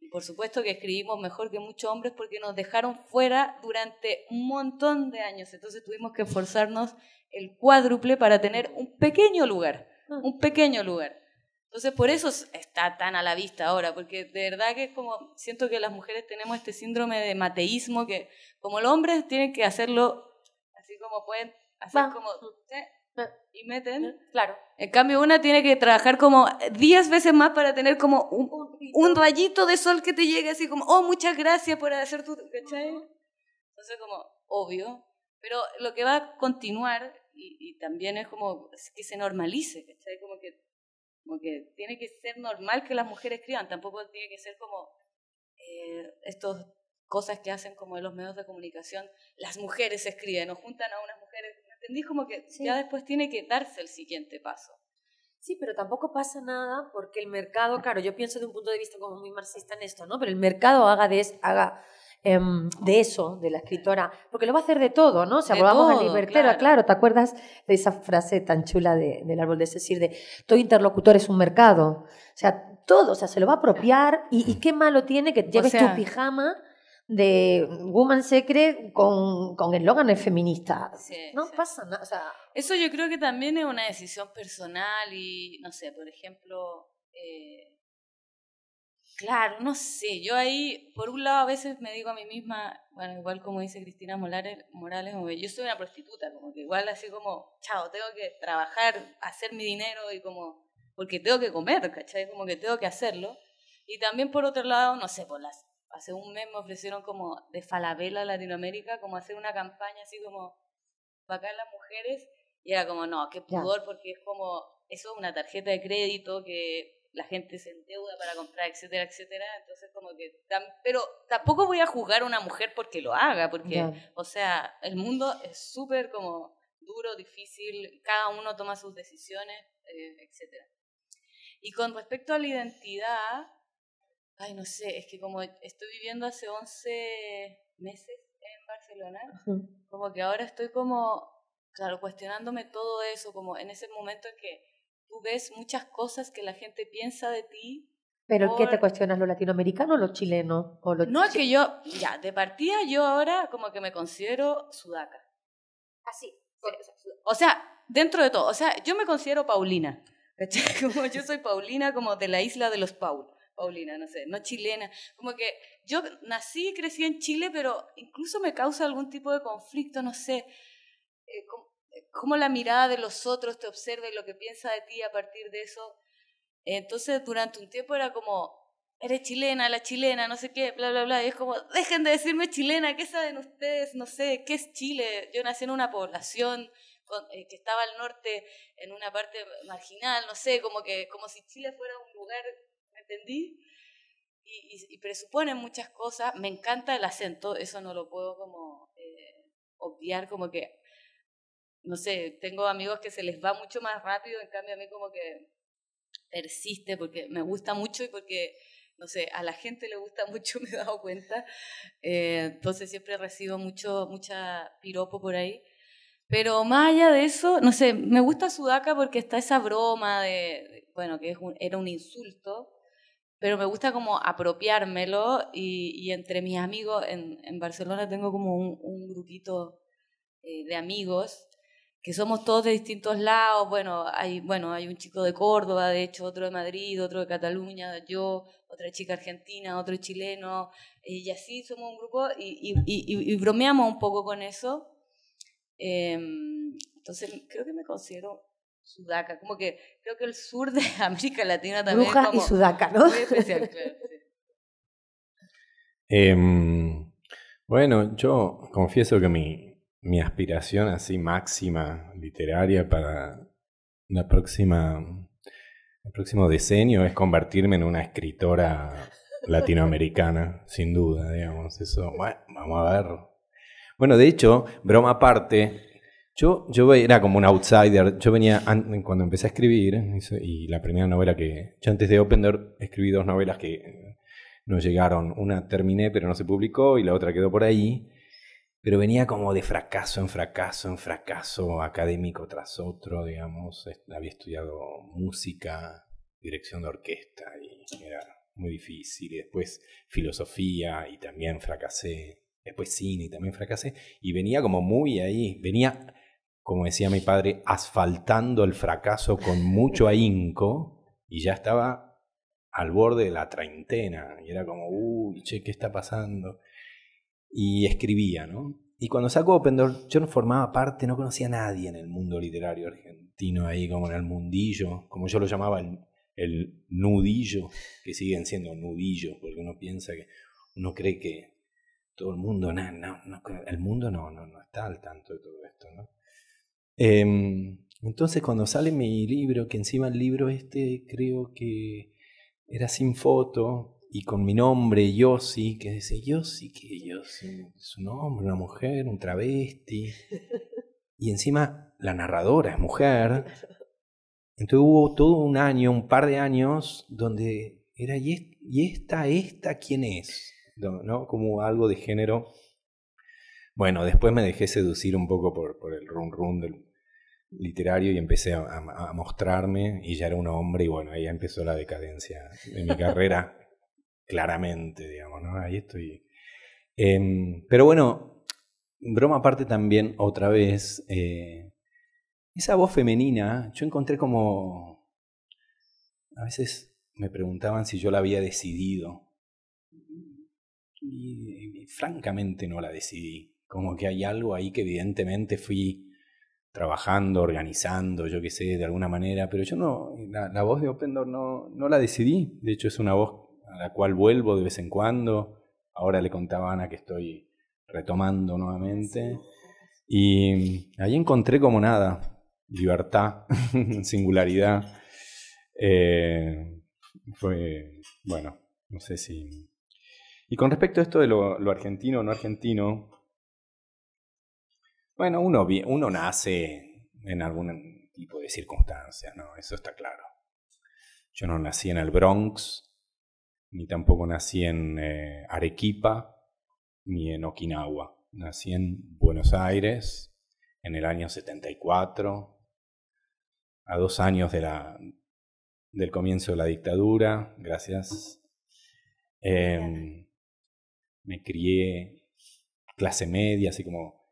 Y por supuesto que escribimos mejor que muchos hombres porque nos dejaron fuera durante un montón de años. Entonces tuvimos que esforzarnos el cuádruple para tener un pequeño lugar. Ah. Un pequeño lugar. Entonces, por eso está tan a la vista ahora, porque de verdad que es como, siento que las mujeres tenemos este síndrome de mateísmo, que como los hombres tienen que hacerlo así como pueden, hacer como... Y meten. Claro. En cambio, una tiene que trabajar como 10 veces más para tener como un, un, rayito de sol que te llegue así como, oh, muchas gracias por hacer tu... ¿Cachai? Entonces, como, obvio. Pero lo que va a continuar, y, y también es como que se normalice, ¿cachai? Como que como que tiene que ser normal que las mujeres escriban, tampoco tiene que ser como eh, estas cosas que hacen como en los medios de comunicación, las mujeres escriben o juntan a unas mujeres. ¿Me entendís? Como que ya después tiene que darse el siguiente paso. Sí, pero tampoco pasa nada porque el mercado, claro, yo pienso de un punto de vista como muy marxista en esto, ¿no? Pero el mercado haga de haga Em, de eso, de la escritora, porque lo va a hacer de todo, ¿no? O sea, volvamos al a claro. ¿te acuerdas de esa frase tan chula de, del árbol de Cecil de todo interlocutor es un mercado? O sea, todo, o sea, se lo va a apropiar y, qué malo tiene que lleves tu pijama de Woman Secret con, con eslóganes feministas. Sí, no pasa nada. O sea, Eso yo creo que también es una decisión personal y, no sé, por ejemplo, eh, Claro, no sé, yo ahí, por un lado, a veces me digo a mí misma, bueno, igual como dice Cristina Morales, yo soy una prostituta, como que igual así como, chao, tengo que trabajar, hacer mi dinero y como, porque tengo que comer, ¿cachai? Como que tengo que hacerlo. Y también por otro lado, no sé, pues, las, hace un mes me ofrecieron como de Falabella Latinoamérica, como hacer una campaña así como, bacán las mujeres, y era como, no, qué pudor, porque es como, eso es una tarjeta de crédito que la gente se endeuda para comprar, etcétera, etcétera. Entonces, como que. pero tampoco voy a juzgar a una mujer porque lo haga, porque, o sea, el mundo es súper como duro, difícil, cada uno toma sus decisiones, eh, etcétera. Y con respecto a la identidad, ay, no sé, es que como estoy viviendo hace 11 meses en Barcelona, como que ahora estoy como, claro, cuestionándome todo eso, como en ese momento es que tú ves muchas cosas que la gente piensa de ti. ¿Pero qué te cuestionas, lo latinoamericano o lo chileno? O los no, es que yo, ya, de partida yo ahora como que me considero sudaca. Así. O sea, dentro de todo, o sea, yo me considero Paulina. Como yo soy Paulina, como de la isla de los Paul. Paulina, no sé, no chilena. Como que yo nací y crecí en Chile, pero incluso me causa algún tipo de conflicto, no sé. Eh, como, cómo la mirada de los otros te observa y lo que piensa de ti a partir de eso. Entonces, durante un tiempo era como, eres chilena, la chilena, no sé qué, bla, bla, bla. Y es como, dejen de decirme chilena, ¿qué saben ustedes? No sé, ¿qué es Chile? Yo nací en una población eh, que estaba al norte, en una parte marginal, no sé, como, que, como si Chile fuera un lugar, ¿me entendí? Y, y, presuponen muchas cosas. Me encanta el acento, eso no lo puedo como eh, obviar, como que no sé, tengo amigos que se les va mucho más rápido, en cambio a mí como que persiste porque me gusta mucho y porque, no sé, a la gente le gusta mucho, me he dado cuenta. Eh, entonces siempre recibo mucho, mucha piropo por ahí. Pero más allá de eso, no sé, me gusta Sudaca porque está esa broma de, bueno, que es un, era un insulto, pero me gusta como apropiármelo y, entre mis amigos, en, en, Barcelona tengo como un, un grupito eh, de amigos que somos todos de distintos lados, bueno, hay, bueno, hay un chico de Córdoba, de hecho, otro de Madrid, otro de Cataluña, yo, otra chica argentina, otro chileno, y así somos un grupo y, bromeamos un poco con eso. Em, entonces, creo que me considero sudaca, como que creo que el sur de América Latina también es y sudaca, ¿no? Muy especial, em, bueno, yo confieso que mi, mi aspiración así máxima literaria para la próxima, el próximo decenio es convertirme en una escritora latinoamericana, sin duda, digamos. Eso, bueno, vamos a ver. Bueno, de hecho, broma aparte, yo, yo era como un outsider. Yo venía, cuando empecé a escribir, y la primera novela que. Yo antes de Open Door escribí dos novelas que no llegaron. Una terminé, pero no se publicó, y la otra quedó por ahí pero venía como de fracaso en fracaso en fracaso académico tras otro, digamos. Había estudiado música, dirección de orquesta y era muy difícil. Y después filosofía y también fracasé. Después cine y también fracasé. Y venía como muy ahí, venía, como decía mi padre, asfaltando el fracaso con mucho ahínco y ya estaba al borde de la treintena. Y era como, uy, che, ¿qué está pasando? y escribía, ¿no? Y cuando sacó Open Door, yo no formaba parte, no conocía a nadie en el mundo literario argentino, ahí como en el mundillo, como yo lo llamaba, el, nudillo, que siguen siendo nudillos, porque uno piensa que, uno cree que todo el mundo, no, no, el mundo no, no, está al tanto de todo esto, ¿no? Em, entonces cuando sale mi libro, que encima el libro este creo que era sin foto, y con mi nombre, Yossi, que dice, Yossi, que Yossi, es un hombre, una mujer, un travesti. Y encima la narradora es mujer. Entonces hubo todo un año, un par de años, donde era, ¿y esta, esta quién es? ¿No? Como algo de género. Bueno, después me dejé seducir un poco por, por el run run del literario y empecé a mostrarme y ya era un hombre y bueno, ahí empezó la decadencia de mi carrera claramente, digamos, ¿no? Ahí estoy. Em, pero bueno, broma aparte también, otra vez, eh, esa voz femenina, yo encontré como... A veces me preguntaban si yo la había decidido. Y, francamente no la decidí. Como que hay algo ahí que evidentemente fui trabajando, organizando, yo qué sé, de alguna manera, pero yo no, la, voz de Open no, no la decidí. De hecho, es una voz a la cual vuelvo de vez en cuando. Ahora le contaba a Ana que estoy retomando nuevamente. Y mm, ahí encontré como nada, libertad, singularidad. Eh, fue, bueno, no sé si... Y con respecto a esto de lo, argentino o no argentino, bueno, uno, uno nace en algún tipo de circunstancia, ¿no? Eso está claro. Yo no nací en el Bronx, ni tampoco nací en eh, Arequipa ni en Okinawa. Nací en Buenos Aires en el año 74, a dos años de la, del comienzo de la dictadura. Gracias. Em, me crié clase media, así como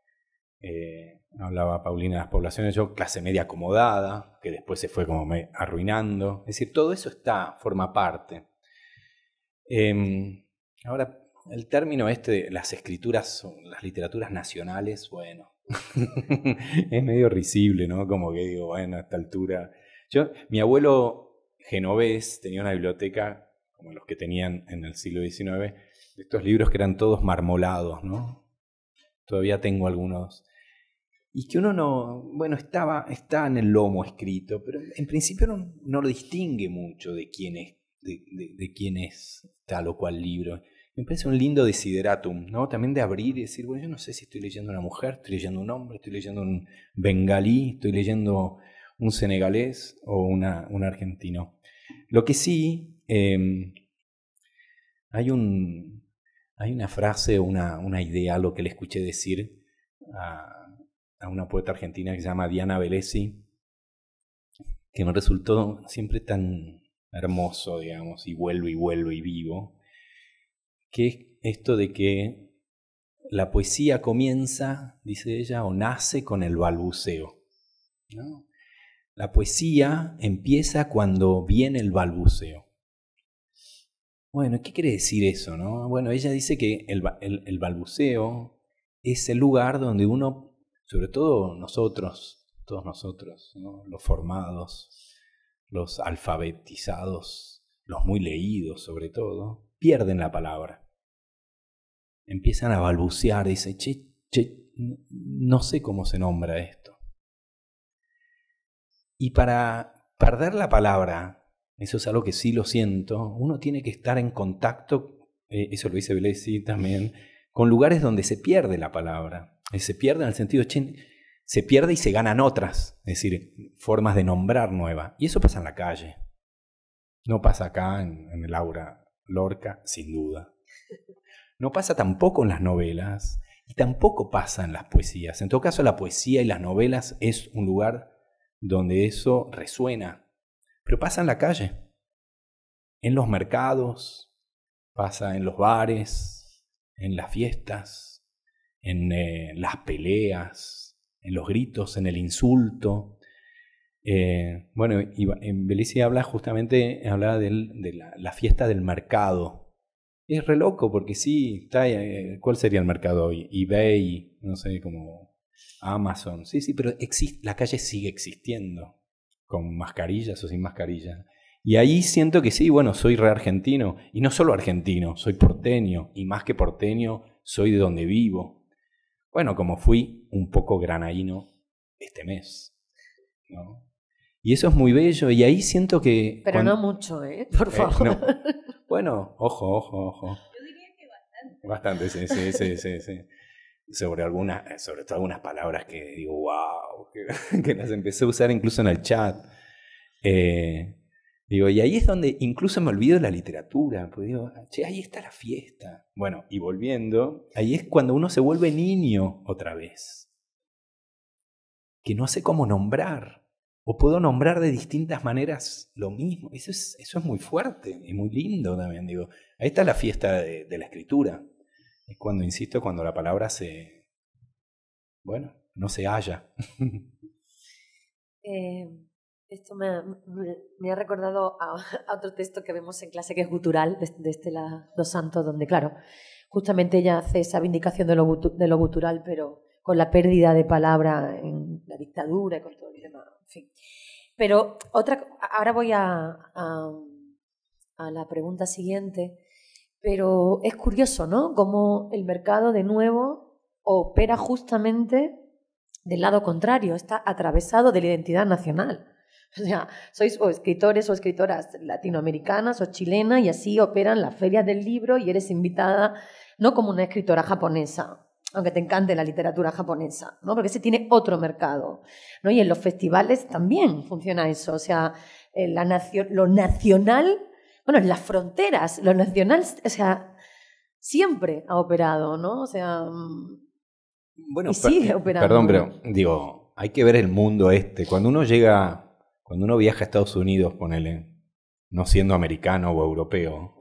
eh, hablaba Paulina de las poblaciones, yo clase media acomodada, que después se fue como me arruinando. Es decir, todo eso está, forma parte. Eh, ahora, el término este las escrituras, las literaturas nacionales, bueno, es medio risible, ¿no? Como que digo, bueno, a esta altura. Yo, mi abuelo genovés tenía una biblioteca, como los que tenían en el siglo XIX, de estos libros que eran todos marmolados, ¿no? Todavía tengo algunos. Y que uno no, bueno, estaba, está en el lomo escrito, pero en principio no, no lo distingue mucho de quién es de, quién es tal o cual libro. Me parece un lindo desideratum, ¿no? También de abrir y decir, bueno, yo no sé si estoy leyendo una mujer, estoy leyendo un hombre, estoy leyendo un bengalí, estoy leyendo un senegalés o una, un argentino. Lo que sí, em, hay, un, hay una frase, una, una idea, lo que le escuché decir a, a una poeta argentina que se llama Diana Velesi, que me resultó siempre tan hermoso, digamos, y vuelvo y vuelvo y vivo, que es esto de que la poesía comienza, dice ella, o nace con el balbuceo. La poesía empieza cuando viene el balbuceo. Bueno, ¿qué quiere decir eso? No? Bueno, ella dice que el, balbuceo es el lugar donde uno, sobre todo nosotros, todos nosotros, los formados, los alfabetizados, los muy leídos sobre todo, pierden la palabra. Empiezan a balbucear, dicen, che, che, no sé cómo se nombra esto. Y para perder la palabra, eso es algo que sí lo siento, uno tiene que estar en contacto, eh, eso lo dice Blesi también, con lugares donde se pierde la palabra. Eh, se pierde en el sentido, se pierde y se ganan otras, es decir, formas de nombrar nueva. Y eso pasa en la calle. No pasa acá en, el aura Lorca, sin duda. No pasa tampoco en las novelas y tampoco pasa en las poesías. En todo caso, la poesía y las novelas es un lugar donde eso resuena. Pero pasa en la calle, en los mercados, pasa en los bares, en las fiestas, en eh, las peleas, en los gritos, en el insulto. Eh, bueno, y en Belice habla justamente habla de la, fiesta del mercado. Es re loco porque sí, está, eh, ¿cuál sería el mercado hoy? eBay, no sé, como Amazon. Sí, sí, pero existe, la calle sigue existiendo, con mascarillas o sin mascarillas. Y ahí siento que sí, bueno, soy re argentino. Y no solo argentino, soy porteño. Y más que porteño, soy de donde vivo. Bueno, como fui un poco granaíno este mes, ¿no? Y eso es muy bello, y ahí siento que... Pero no mucho, ¿eh? Por eh, favor. Bueno, ojo, ojo, ojo. Yo diría que bastante. Bastante, sí, sí, sí, sí. Sobre, algunas, sobre todo algunas palabras que digo, wow, que, que las empecé a usar incluso en el chat. Eh, Digo, y ahí es donde incluso me olvido de la literatura, pues digo, che, ahí está la fiesta. Bueno, y volviendo, ahí es cuando uno se vuelve niño otra vez, que no sé cómo nombrar, o puedo nombrar de distintas maneras lo mismo. Eso es, muy fuerte y muy lindo también, digo, ahí está la fiesta de, la escritura. Es cuando, insisto, cuando la palabra se, bueno, no se halla. eh... Esto me, ha recordado a, otro texto que vemos en clase que es gutural, de, Estela Dos Santos, donde, claro, justamente ella hace esa vindicación de lo, gutural, pero con la pérdida de palabra en la dictadura y con todo el tema, en fin. Pero otra, ahora voy a, a, a la pregunta siguiente, pero es curioso, ¿no? Cómo el mercado de nuevo opera justamente del lado contrario, está atravesado de la identidad nacional. O sea, sois o escritores o escritoras latinoamericanas o chilenas y así operan las ferias del libro y eres invitada no como una escritora japonesa, aunque te encante la literatura japonesa, ¿no? Porque ese tiene otro mercado, ¿no? Y en los festivales también funciona eso, o sea, eh, la lo nacional, bueno, en las fronteras, lo nacional, o sea, siempre ha operado, ¿no? O sea, bueno, y sigue operando. Perdón, pero digo, hay que ver el mundo este. Cuando uno llega cuando uno viaja a Estados Unidos, ponele, no siendo americano o europeo,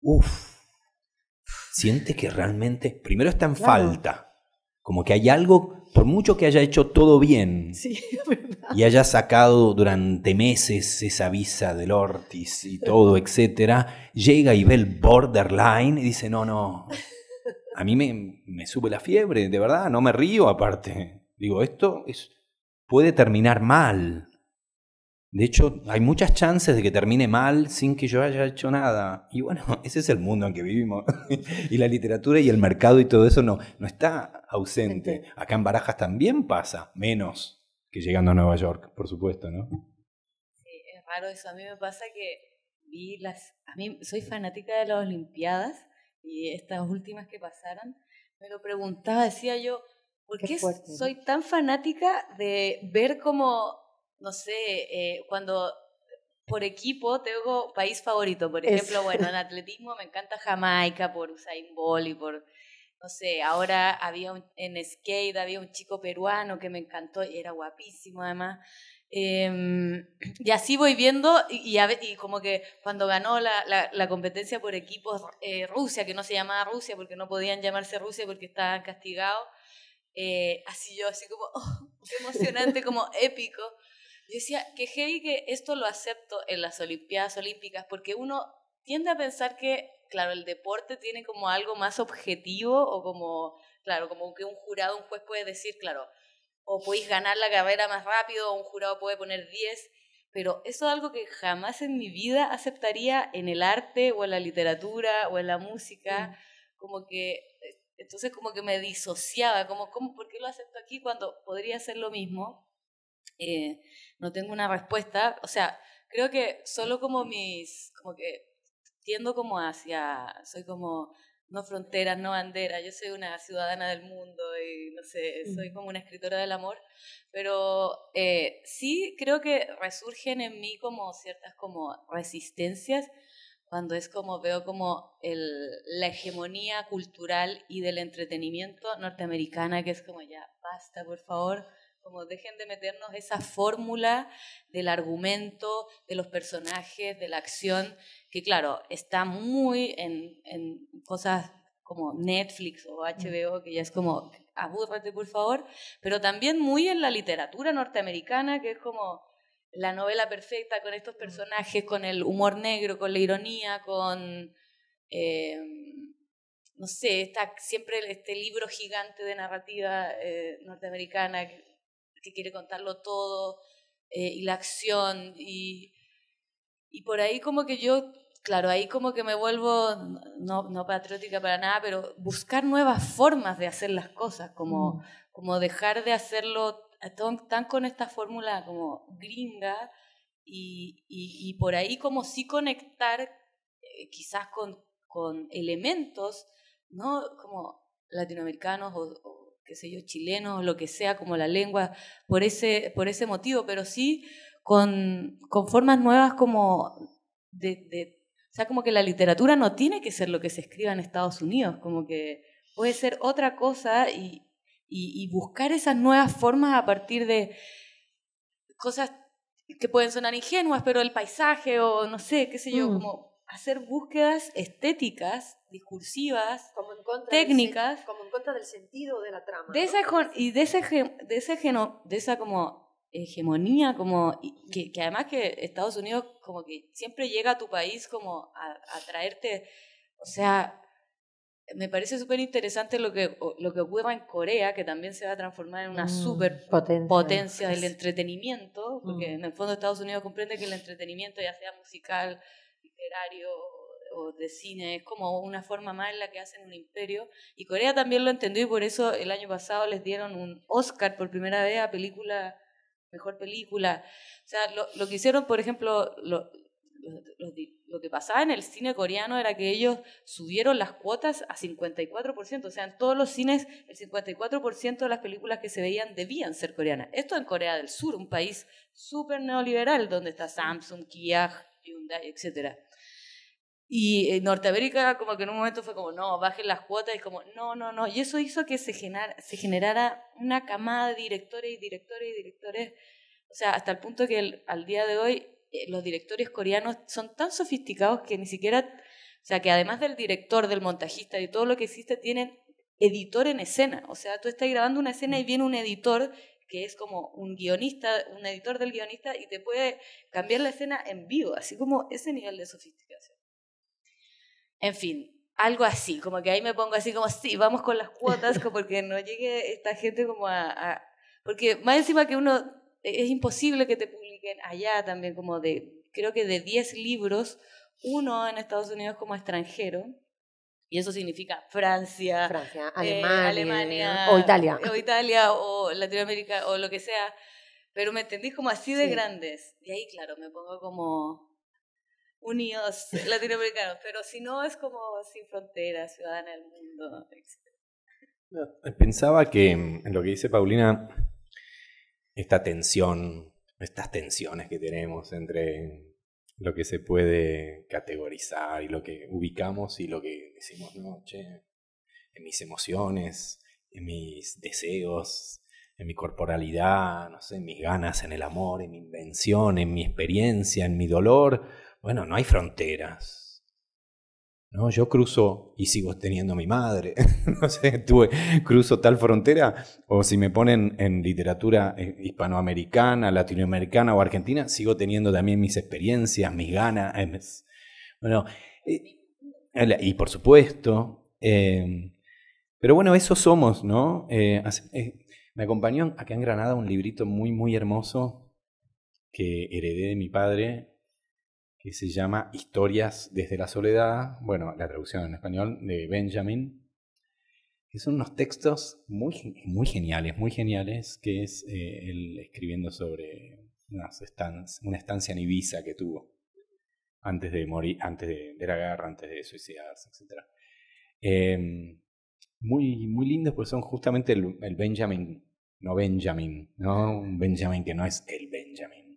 uff, siente que realmente, primero está en falta, como que hay algo, por mucho que haya hecho todo bien y haya sacado durante meses esa visa del Ortiz y todo, etcétera, llega y ve el borderline y dice, no, no, a mí me, me sube la fiebre, de verdad, no me río aparte. Digo, esto es, puede terminar mal. De hecho, hay muchas chances de que termine mal sin que yo haya hecho nada. Y bueno, ese es el mundo en que vivimos. y la literatura y el mercado y todo eso no, no está ausente. Acá en Barajas también pasa, menos que llegando a Nueva York, por supuesto, ¿no? Sí, es raro eso. A mí me pasa que vi las... A mí soy fanática de las Olimpiadas y estas últimas que pasaron, me lo preguntaba, decía yo, ¿por qué, soy tan fanática de ver cómo? no sé, eh, cuando por equipo tengo país favorito, por ejemplo, bueno, en atletismo me encanta Jamaica por Usain Bolt y por no sé, ahora había un, en skate había un chico peruano que me encantó, y era guapísimo además. Em, y así voy viendo, y, como que cuando ganó la, la, la competencia por equipos eh, Rusia, que no se llamaba Rusia porque no podían llamarse Rusia porque estaban castigados, eh, así yo, así como, oh, emocionante, como épico decía, que heavy que esto lo acepto en las Olimpiadas Olímpicas, porque uno tiende a pensar que, claro, el deporte tiene como algo más objetivo o como, claro, como que un jurado, un juez puede decir, claro, o podéis ganar la carrera más rápido, o un jurado puede poner 10, pero eso es algo que jamás en mi vida aceptaría en el arte o en la literatura o en la música, como que eh, entonces como que me disociaba, como, ¿por qué lo acepto aquí cuando podría ser lo mismo? Eh, no tengo una respuesta, o sea, creo que solo como mis, como que tiendo como hacia, soy como no fronteras, no bandera, yo soy una ciudadana del mundo y no sé, soy como una escritora del amor, pero eh, sí creo que resurgen en mí como ciertas como resistencias cuando es como veo como el, la hegemonía cultural y del entretenimiento norteamericana que es como ya, basta por favor, como dejen de meternos esa fórmula del argumento, de los personajes, de la acción, que claro, está muy en, cosas como Netflix o HBO, que ya es como, abúrrate por favor, pero también muy en la literatura norteamericana, que es como la novela perfecta con estos personajes, con el humor negro, con la ironía, con... Em, no sé, está siempre este libro gigante de narrativa eh, norteamericana, que quiere contarlo todo, eh, y la acción, y, y por ahí como que yo, claro, ahí como que me vuelvo, no, no patriótica para nada, pero buscar nuevas formas de hacer las cosas, como, mm. como dejar de hacerlo tan, con esta fórmula como gringa, y, y, por ahí como sí conectar eh, quizás con, con elementos, ¿no? Como latinoamericanos o qué sé yo, chilenos, lo que sea, como la lengua, por ese, por ese motivo, pero sí con, formas nuevas como de, O sea, como que la literatura no tiene que ser lo que se escriba en Estados Unidos, como que puede ser otra cosa y, buscar esas nuevas formas a partir de cosas que pueden sonar ingenuas, pero el paisaje o no sé, qué sé yo, mm. como hacer búsquedas estéticas, discursivas, como técnicas. como en contra del sentido de la trama. De esa, y de, ese, de, esa como hegemonía, como, mm. que, que, además que Estados Unidos como que siempre llega a tu país como a, a traerte, o sea, me parece súper interesante lo que, lo que ocurra en Corea, que también se va a transformar en una mm, super potencia. del entretenimiento, porque mm. en el fondo Estados Unidos comprende que el entretenimiento, ya sea musical, literario o de cine, es como una forma más en la que hacen un imperio. Y Corea también lo entendió y por eso el año pasado les dieron un Oscar por primera vez a película, mejor película. O sea, lo, que hicieron, por ejemplo, lo, lo, lo, que pasaba en el cine coreano era que ellos subieron las cuotas a 54%, o sea, en todos los cines el 54% de las películas que se veían debían ser coreanas. Esto en Corea del Sur, un país súper neoliberal, donde está Samsung, Kia, Hyundai, etcétera. Y en eh, Norteamérica como que en un momento fue como, no, bajen las cuotas y como, no, no, no. Y eso hizo que se, se generara una camada de directores y directores y directores. O sea, hasta el punto que al día de hoy eh, los directores coreanos son tan sofisticados que ni siquiera, o sea, que además del director, del montajista y todo lo que existe, tienen editor en escena. O sea, tú estás grabando una escena y viene un editor que es como un guionista, un editor del guionista y te puede cambiar la escena en vivo, así como ese nivel de sofisticación. En fin, algo así, como que ahí me pongo así como, sí, vamos con las cuotas, como porque no llegue esta gente como a, Porque más encima que uno, e, es imposible que te publiquen allá también, como de, creo que de 10 libros, uno en Estados Unidos como extranjero, y eso significa Francia, Francia eh, Alemania, o Italia. O Italia, o Latinoamérica, o lo que sea. Pero me entendí como así de grandes. Y ahí, claro, me pongo como, unidos latinoamericanos, pero si no es como sin fronteras, ciudadana del mundo, Pensaba que mm, en lo que dice Paulina, esta tensión, estas tensiones que tenemos entre lo que se puede categorizar y lo que ubicamos y lo que decimos, no, che, en mis emociones, en mis deseos, en mi corporalidad, no sé, en mis ganas, en el amor, en mi invención, en mi experiencia, en mi dolor bueno, no hay fronteras. ¿no? Yo cruzo y sigo teniendo a mi madre. no sé, tuve, cruzo tal frontera. O si me ponen en literatura eh, hispanoamericana, latinoamericana o argentina, sigo teniendo también mis experiencias, mis ganas. Eh, bueno, y por supuesto. Em, pero bueno, eso somos, ¿no? Eh, me acompañó acá en Granada un librito muy, muy hermoso que heredé de mi padre, que se llama Historias desde la Soledad, bueno, la traducción en español de Benjamin, que son unos textos muy, muy geniales, muy geniales, que es eh, él escribiendo sobre unas una estancia en Ibiza que tuvo antes de morir, antes de, la guerra, antes de suicidarse, etc. Em, muy, muy lindos porque son justamente el, el Benjamin, no Benjamin, ¿no? Un Benjamin que no es el Benjamin,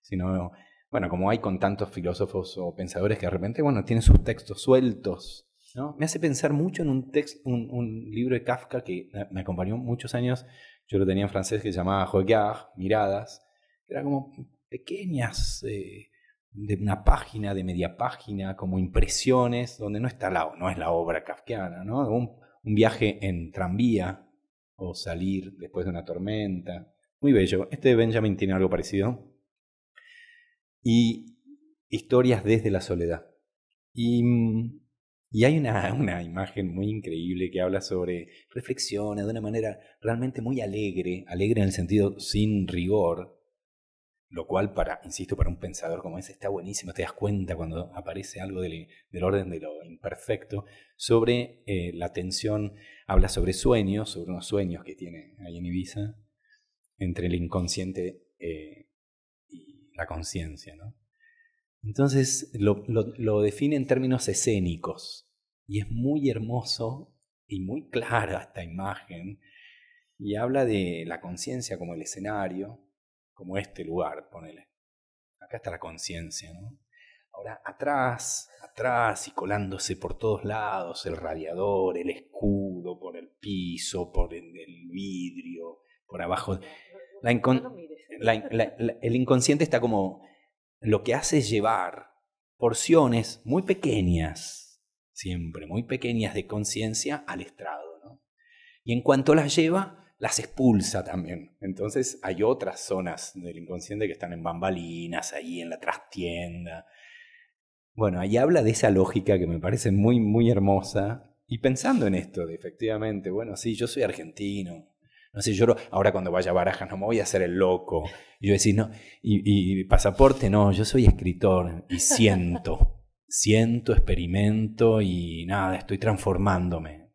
sino bueno, como hay con tantos filósofos o pensadores que de repente, bueno, tienen sus textos sueltos, ¿no? Me hace pensar mucho en un, text, un, libro de Kafka que me acompañó muchos años, yo lo tenía en francés, que se llamaba Hogar, Miradas, que era como pequeñas, eh, de una página, de media página, como impresiones, donde no está la, no es la obra kafkiana, ¿no? Un, un viaje en tranvía o salir después de una tormenta. Muy bello. Este de Benjamin tiene algo parecido y historias desde la soledad. Y, mm, y hay una, una, imagen muy increíble que habla sobre, reflexiona de una manera realmente muy alegre, alegre en el sentido sin rigor, lo cual, para, insisto, para un pensador como ese está buenísimo, te das cuenta cuando aparece algo del, orden de lo imperfecto, sobre eh, la tensión, habla sobre sueños, sobre unos sueños que tiene ahí en Ibiza, entre el inconsciente eh, la conciencia. ¿no? Entonces lo, define en términos escénicos y es muy hermoso y muy clara esta imagen y habla de la conciencia como el escenario, como este lugar, ponele. Acá está la conciencia, ¿no? Ahora, atrás, atrás y colándose por todos lados, el radiador, el escudo, por el piso, por el, vidrio, por abajo el inconsciente está como, lo que hace es llevar porciones muy pequeñas, siempre muy pequeñas de conciencia al estrado. Y en cuanto las lleva, las expulsa también. Entonces hay otras zonas del inconsciente que están en bambalinas, ahí en la trastienda. Bueno, ahí habla de esa lógica que me parece muy, muy hermosa. Y pensando en esto, de efectivamente, bueno, sí, yo soy argentino, no sé, yo ahora cuando vaya a Barajas no me voy a hacer el loco. yo decir, no, y, pasaporte, no, yo soy escritor y siento, siento, experimento y nada, estoy transformándome.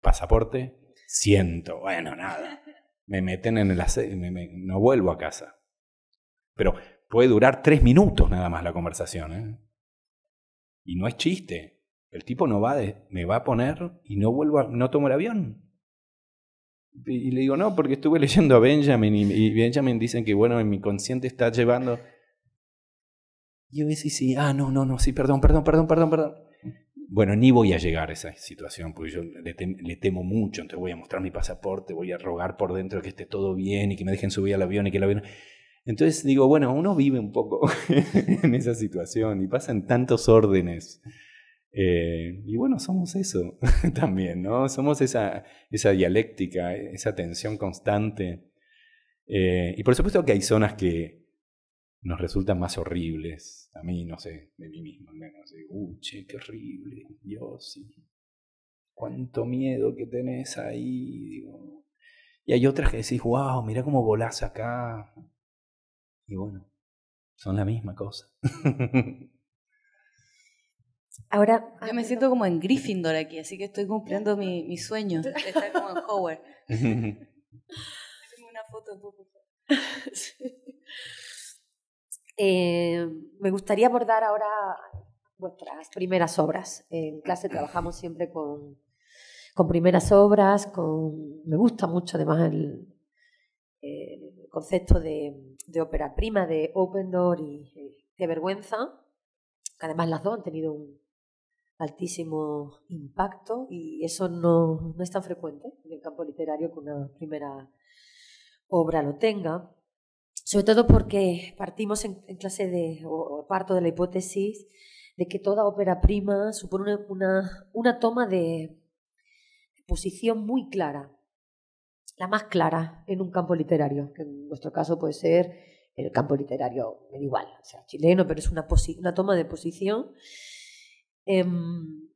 Pasaporte, siento, bueno, nada. Me meten en el me, no vuelvo a casa. Pero puede durar tres minutos nada más la conversación. ¿eh? Y no es chiste. El tipo no va de, me va a poner y no vuelvo no tomo el avión. Y le digo, no, porque estuve leyendo a Benjamin y, Benjamin dicen que, bueno, en mi consciente está llevando. Y yo decía, sí, ah, no, no, no, sí, perdón, perdón, perdón, perdón, perdón. Bueno, ni voy a llegar a esa situación, porque yo le, le temo mucho, entonces voy a mostrar mi pasaporte, voy a rogar por dentro que esté todo bien y que me dejen subir al avión y que el avión... Entonces digo, bueno, uno vive un poco en esa situación y pasan tantos órdenes eh, y bueno, somos eso también, ¿no? Somos esa, esa dialéctica, esa tensión constante. Eh, y por supuesto que hay zonas que nos resultan más horribles. A mí, no sé, de mí mismo al menos. Digo, uh, qué horrible, Dios, cuánto miedo que tenés ahí. Y hay otras que decís, wow, mirá cómo volás acá. Y bueno, son la misma cosa. Ahora, Yo ah, me siento como en Gryffindor aquí, así que estoy cumpliendo mi, mi sueño de estar como en Howard. Eh, me gustaría abordar ahora vuestras primeras obras. En clase trabajamos siempre con, primeras obras, con me gusta mucho además el, concepto de, de ópera prima, de Open Door y eh, de Vergüenza. Además las dos han tenido un altísimo impacto y eso no, no es tan frecuente en el campo literario que una primera obra lo tenga, sobre todo porque partimos en, clase de, o parto de la hipótesis de que toda ópera prima supone una, una, toma de posición muy clara, la más clara en un campo literario, que en nuestro caso puede ser el campo literario igual, o sea, chileno, pero es una, una toma de posición Em,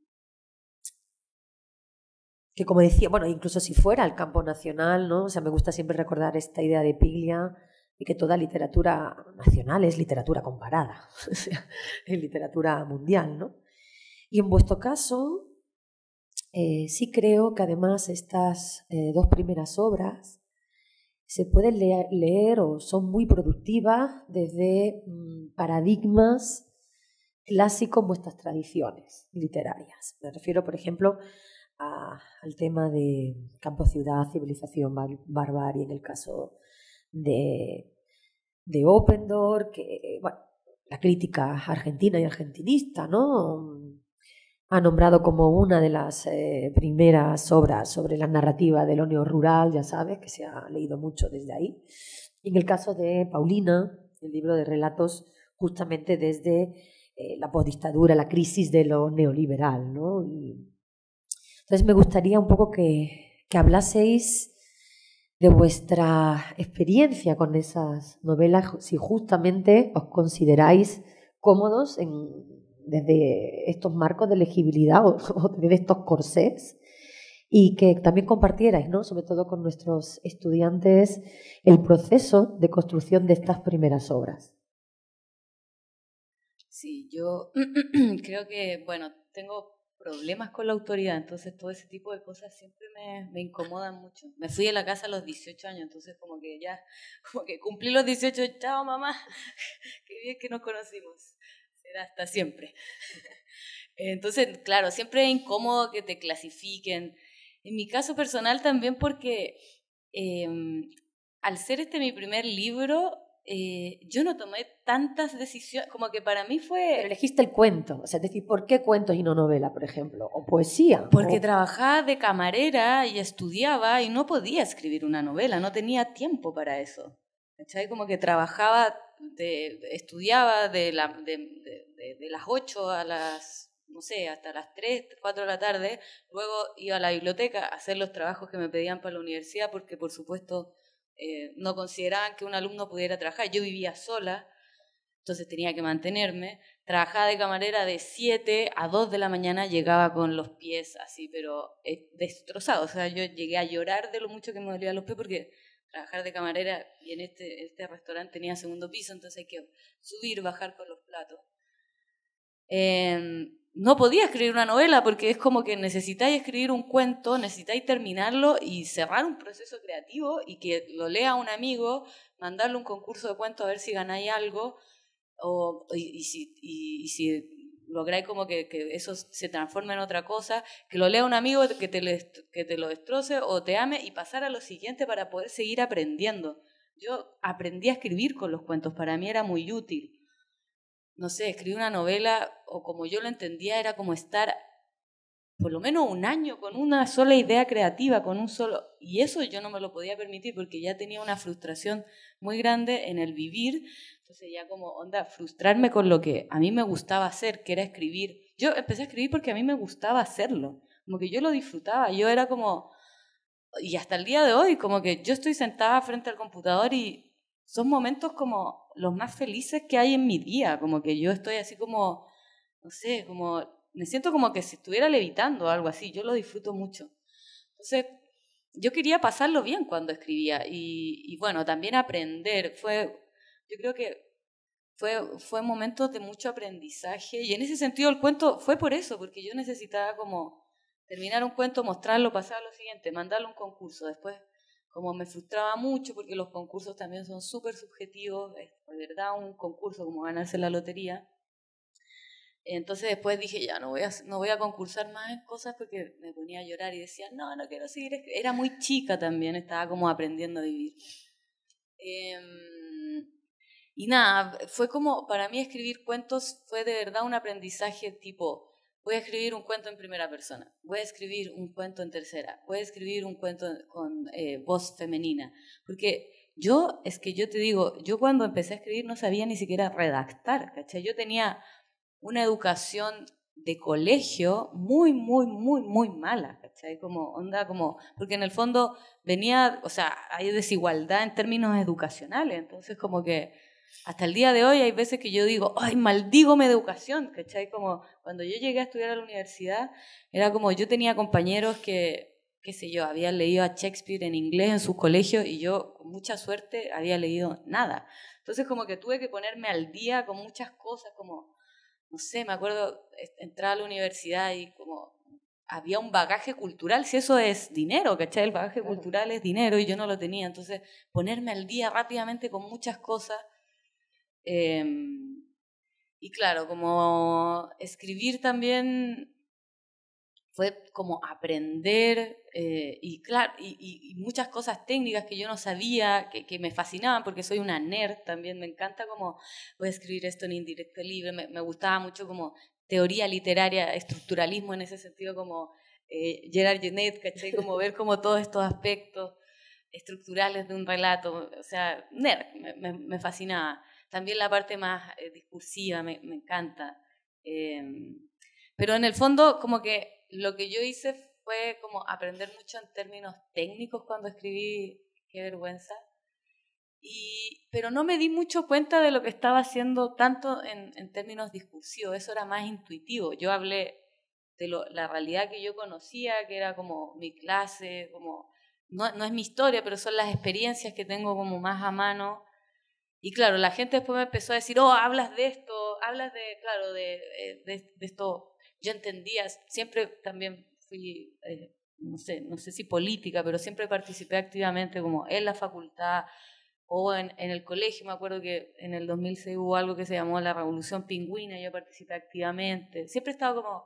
que como decía, bueno, incluso si fuera el campo nacional, ¿no? O sea, me gusta siempre recordar esta idea de Piglia y que toda literatura nacional es literatura comparada, es literatura mundial, ¿no? Y en vuestro caso, eh, sí creo que además estas eh, dos primeras obras se pueden leer, o son muy productivas desde mm, paradigmas clásicos, vuestras tradiciones literarias. Me refiero, por ejemplo, a, al tema de campo-ciudad, civilización, Barbaria barbarie, en el caso de, de Open que, la crítica argentina y argentinista, ¿no? Ha nombrado como una de las eh, primeras obras sobre la narrativa del óneo rural, ya sabes, que se ha leído mucho desde ahí. Y en el caso de Paulina, el libro de relatos, justamente desde eh, la postdictadura, la crisis de lo neoliberal. ¿no? entonces me gustaría un poco que, que hablaseis de vuestra experiencia con esas novelas, si justamente os consideráis cómodos desde estos marcos de legibilidad o, de desde estos corsés y que también compartierais, ¿no? sobre todo con nuestros estudiantes, el proceso de construcción de estas primeras obras. Sí, yo creo que, bueno, tengo problemas con la autoridad, entonces todo ese tipo de cosas siempre me, incomodan mucho. Me fui de la casa a los 18 años, entonces como que ya, como que cumplí los 18, chao mamá, qué bien que nos conocimos, será hasta siempre. Entonces, claro, siempre es incómodo que te clasifiquen. En mi caso personal también porque em, al ser este mi primer libro, eh, yo no tomé tantas decisiones, como que para mí fue... Pero elegiste el cuento, o sea, es decir, ¿por qué cuentos y no novela, por ejemplo? ¿O poesía? Porque trabajaba de camarera y estudiaba y no podía escribir una novela, no tenía tiempo para eso. ¿Cachai? Como que trabajaba, estudiaba de, de, las 8 a las, no sé, hasta las 3, 4 de la tarde, luego iba a la biblioteca a hacer los trabajos que me pedían para la universidad, porque por supuesto eh, no consideraban que un alumno pudiera trabajar. Yo vivía sola, entonces tenía que mantenerme. Trabajaba de camarera de 7 a 2 de la mañana, llegaba con los pies así, pero eh, destrozados. O sea, yo llegué a llorar de lo mucho que me dolían los pies porque trabajar de camarera y en este, este restaurante tenía segundo piso, entonces hay que subir, bajar con los platos. Em, no podía escribir una novela porque es como que necesitáis escribir un cuento, necesitáis terminarlo y cerrar un proceso creativo y que lo lea un amigo, mandarle un concurso de cuentos a ver si ganáis algo o, y, si, lográis como que, eso se transforme en otra cosa, que lo lea un amigo que te, que te lo destroce o te ame y pasar a lo siguiente para poder seguir aprendiendo. Yo aprendí a escribir con los cuentos, para mí era muy útil no sé, escribir una novela, o como yo lo entendía, era como estar por lo menos un año con una sola idea creativa, con un solo... Y eso yo no me lo podía permitir porque ya tenía una frustración muy grande en el vivir. Entonces ya como, onda, frustrarme con lo que a mí me gustaba hacer, que era escribir. Yo empecé a escribir porque a mí me gustaba hacerlo, como que yo lo disfrutaba. Yo era como... Y hasta el día de hoy, como que yo estoy sentada frente al computador y son momentos como los más felices que hay en mi día, como que yo estoy así como, no sé, como, me siento como que si estuviera levitando o algo así, yo lo disfruto mucho. Entonces, yo quería pasarlo bien cuando escribía y, bueno, también aprender, fue, yo creo que fue, fue momento de mucho aprendizaje y en ese sentido el cuento fue por eso, porque yo necesitaba como terminar un cuento, mostrarlo, pasar a lo siguiente, mandarlo un concurso, después como me frustraba mucho porque los concursos también son súper subjetivos, es de verdad un concurso como ganarse la lotería. Entonces después dije, ya no voy a, no voy a concursar más en cosas porque me ponía a llorar y decía, no, no quiero seguir. Era muy chica también, estaba como aprendiendo a vivir. Em, y nada, fue como, para mí escribir cuentos fue de verdad un aprendizaje tipo, voy a escribir un cuento en primera persona, voy a escribir un cuento en tercera, voy a escribir un cuento con eh, voz femenina. Porque yo, es que yo te digo, yo cuando empecé a escribir no sabía ni siquiera redactar, ¿cachai? Yo tenía una educación de colegio muy, muy, muy, muy mala, ¿cachai? Como onda, como, porque en el fondo venía, o sea, hay desigualdad en términos educacionales, entonces como que hasta el día de hoy hay veces que yo digo, ay, maldigo mi educación, ¿cachai? Como cuando yo llegué a estudiar a la universidad, era como yo tenía compañeros que, qué sé yo, habían leído a Shakespeare en inglés en sus colegios y yo, con mucha suerte, había leído nada. Entonces como que tuve que ponerme al día con muchas cosas, como, no sé, me acuerdo entrar a la universidad y como había un bagaje cultural, si eso es dinero, ¿cachai? El bagaje cultural es dinero y yo no lo tenía, entonces ponerme al día rápidamente con muchas cosas eh, y claro, como escribir también fue como aprender eh, y claro y, y, muchas cosas técnicas que yo no sabía que, que, me fascinaban porque soy una nerd también me encanta como voy a escribir esto en indirecto libre me, me gustaba mucho como teoría literaria estructuralismo en ese sentido como eh, Gerard Genet como ver como todos estos aspectos estructurales de un relato o sea nerd me, me fascinaba también la parte más eh, discursiva me, encanta. Em, pero en el fondo, como que lo que yo hice fue como aprender mucho en términos técnicos cuando escribí Qué vergüenza. Y, pero no me di mucho cuenta de lo que estaba haciendo tanto en, en términos discursivos, eso era más intuitivo. Yo hablé de la realidad que yo conocía, que era como mi clase, como no, no, es mi historia, pero son las experiencias que tengo como más a mano y claro, la gente después me empezó a decir, oh, hablas de esto, hablas de, claro, de, eh, de, esto. Yo entendía, siempre también fui, eh, no, sé, no sé si política, pero siempre participé activamente como en la facultad o en, en el colegio. Me acuerdo que en el 2006 hubo algo que se llamó la Revolución Pingüina, y yo participé activamente. Siempre he estado como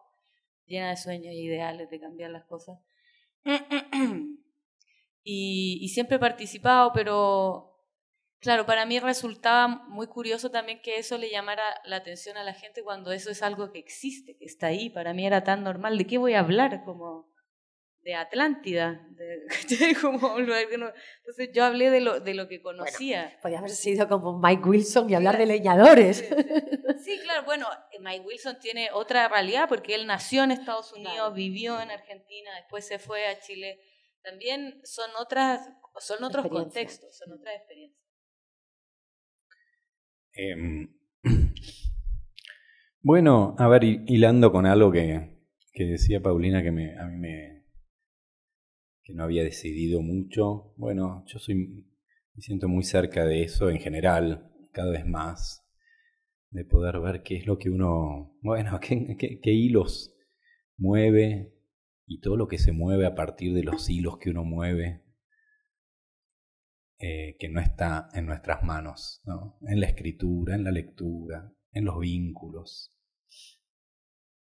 llena de sueños e ideales de cambiar las cosas. y siempre he participado, pero Claro, para mí resultaba muy curioso también que eso le llamara la atención a la gente cuando eso es algo que existe, que está ahí. Para mí era tan normal. ¿De qué voy a hablar? Como de Atlántida. De, como entonces yo hablé de lo, de lo que conocía. Podría podía haber sido como Mike Wilson y hablar de leñadores. Sí, claro, bueno, Mike Wilson tiene otra realidad porque él nació en Estados Unidos, vivió en Argentina, después se fue a Chile. También son otras son otros contextos, son otras experiencias. Em, bueno, a ver, hilando con algo que, que decía Paulina que me, a mí me. que no había decidido mucho. Bueno, yo soy. me siento muy cerca de eso en general, cada vez más. De poder ver qué es lo que uno. bueno, qué hilos mueve y todo lo que se mueve a partir de los hilos que uno mueve. Eh, que no está en nuestras manos, ¿no? en la escritura, en la lectura, en los vínculos,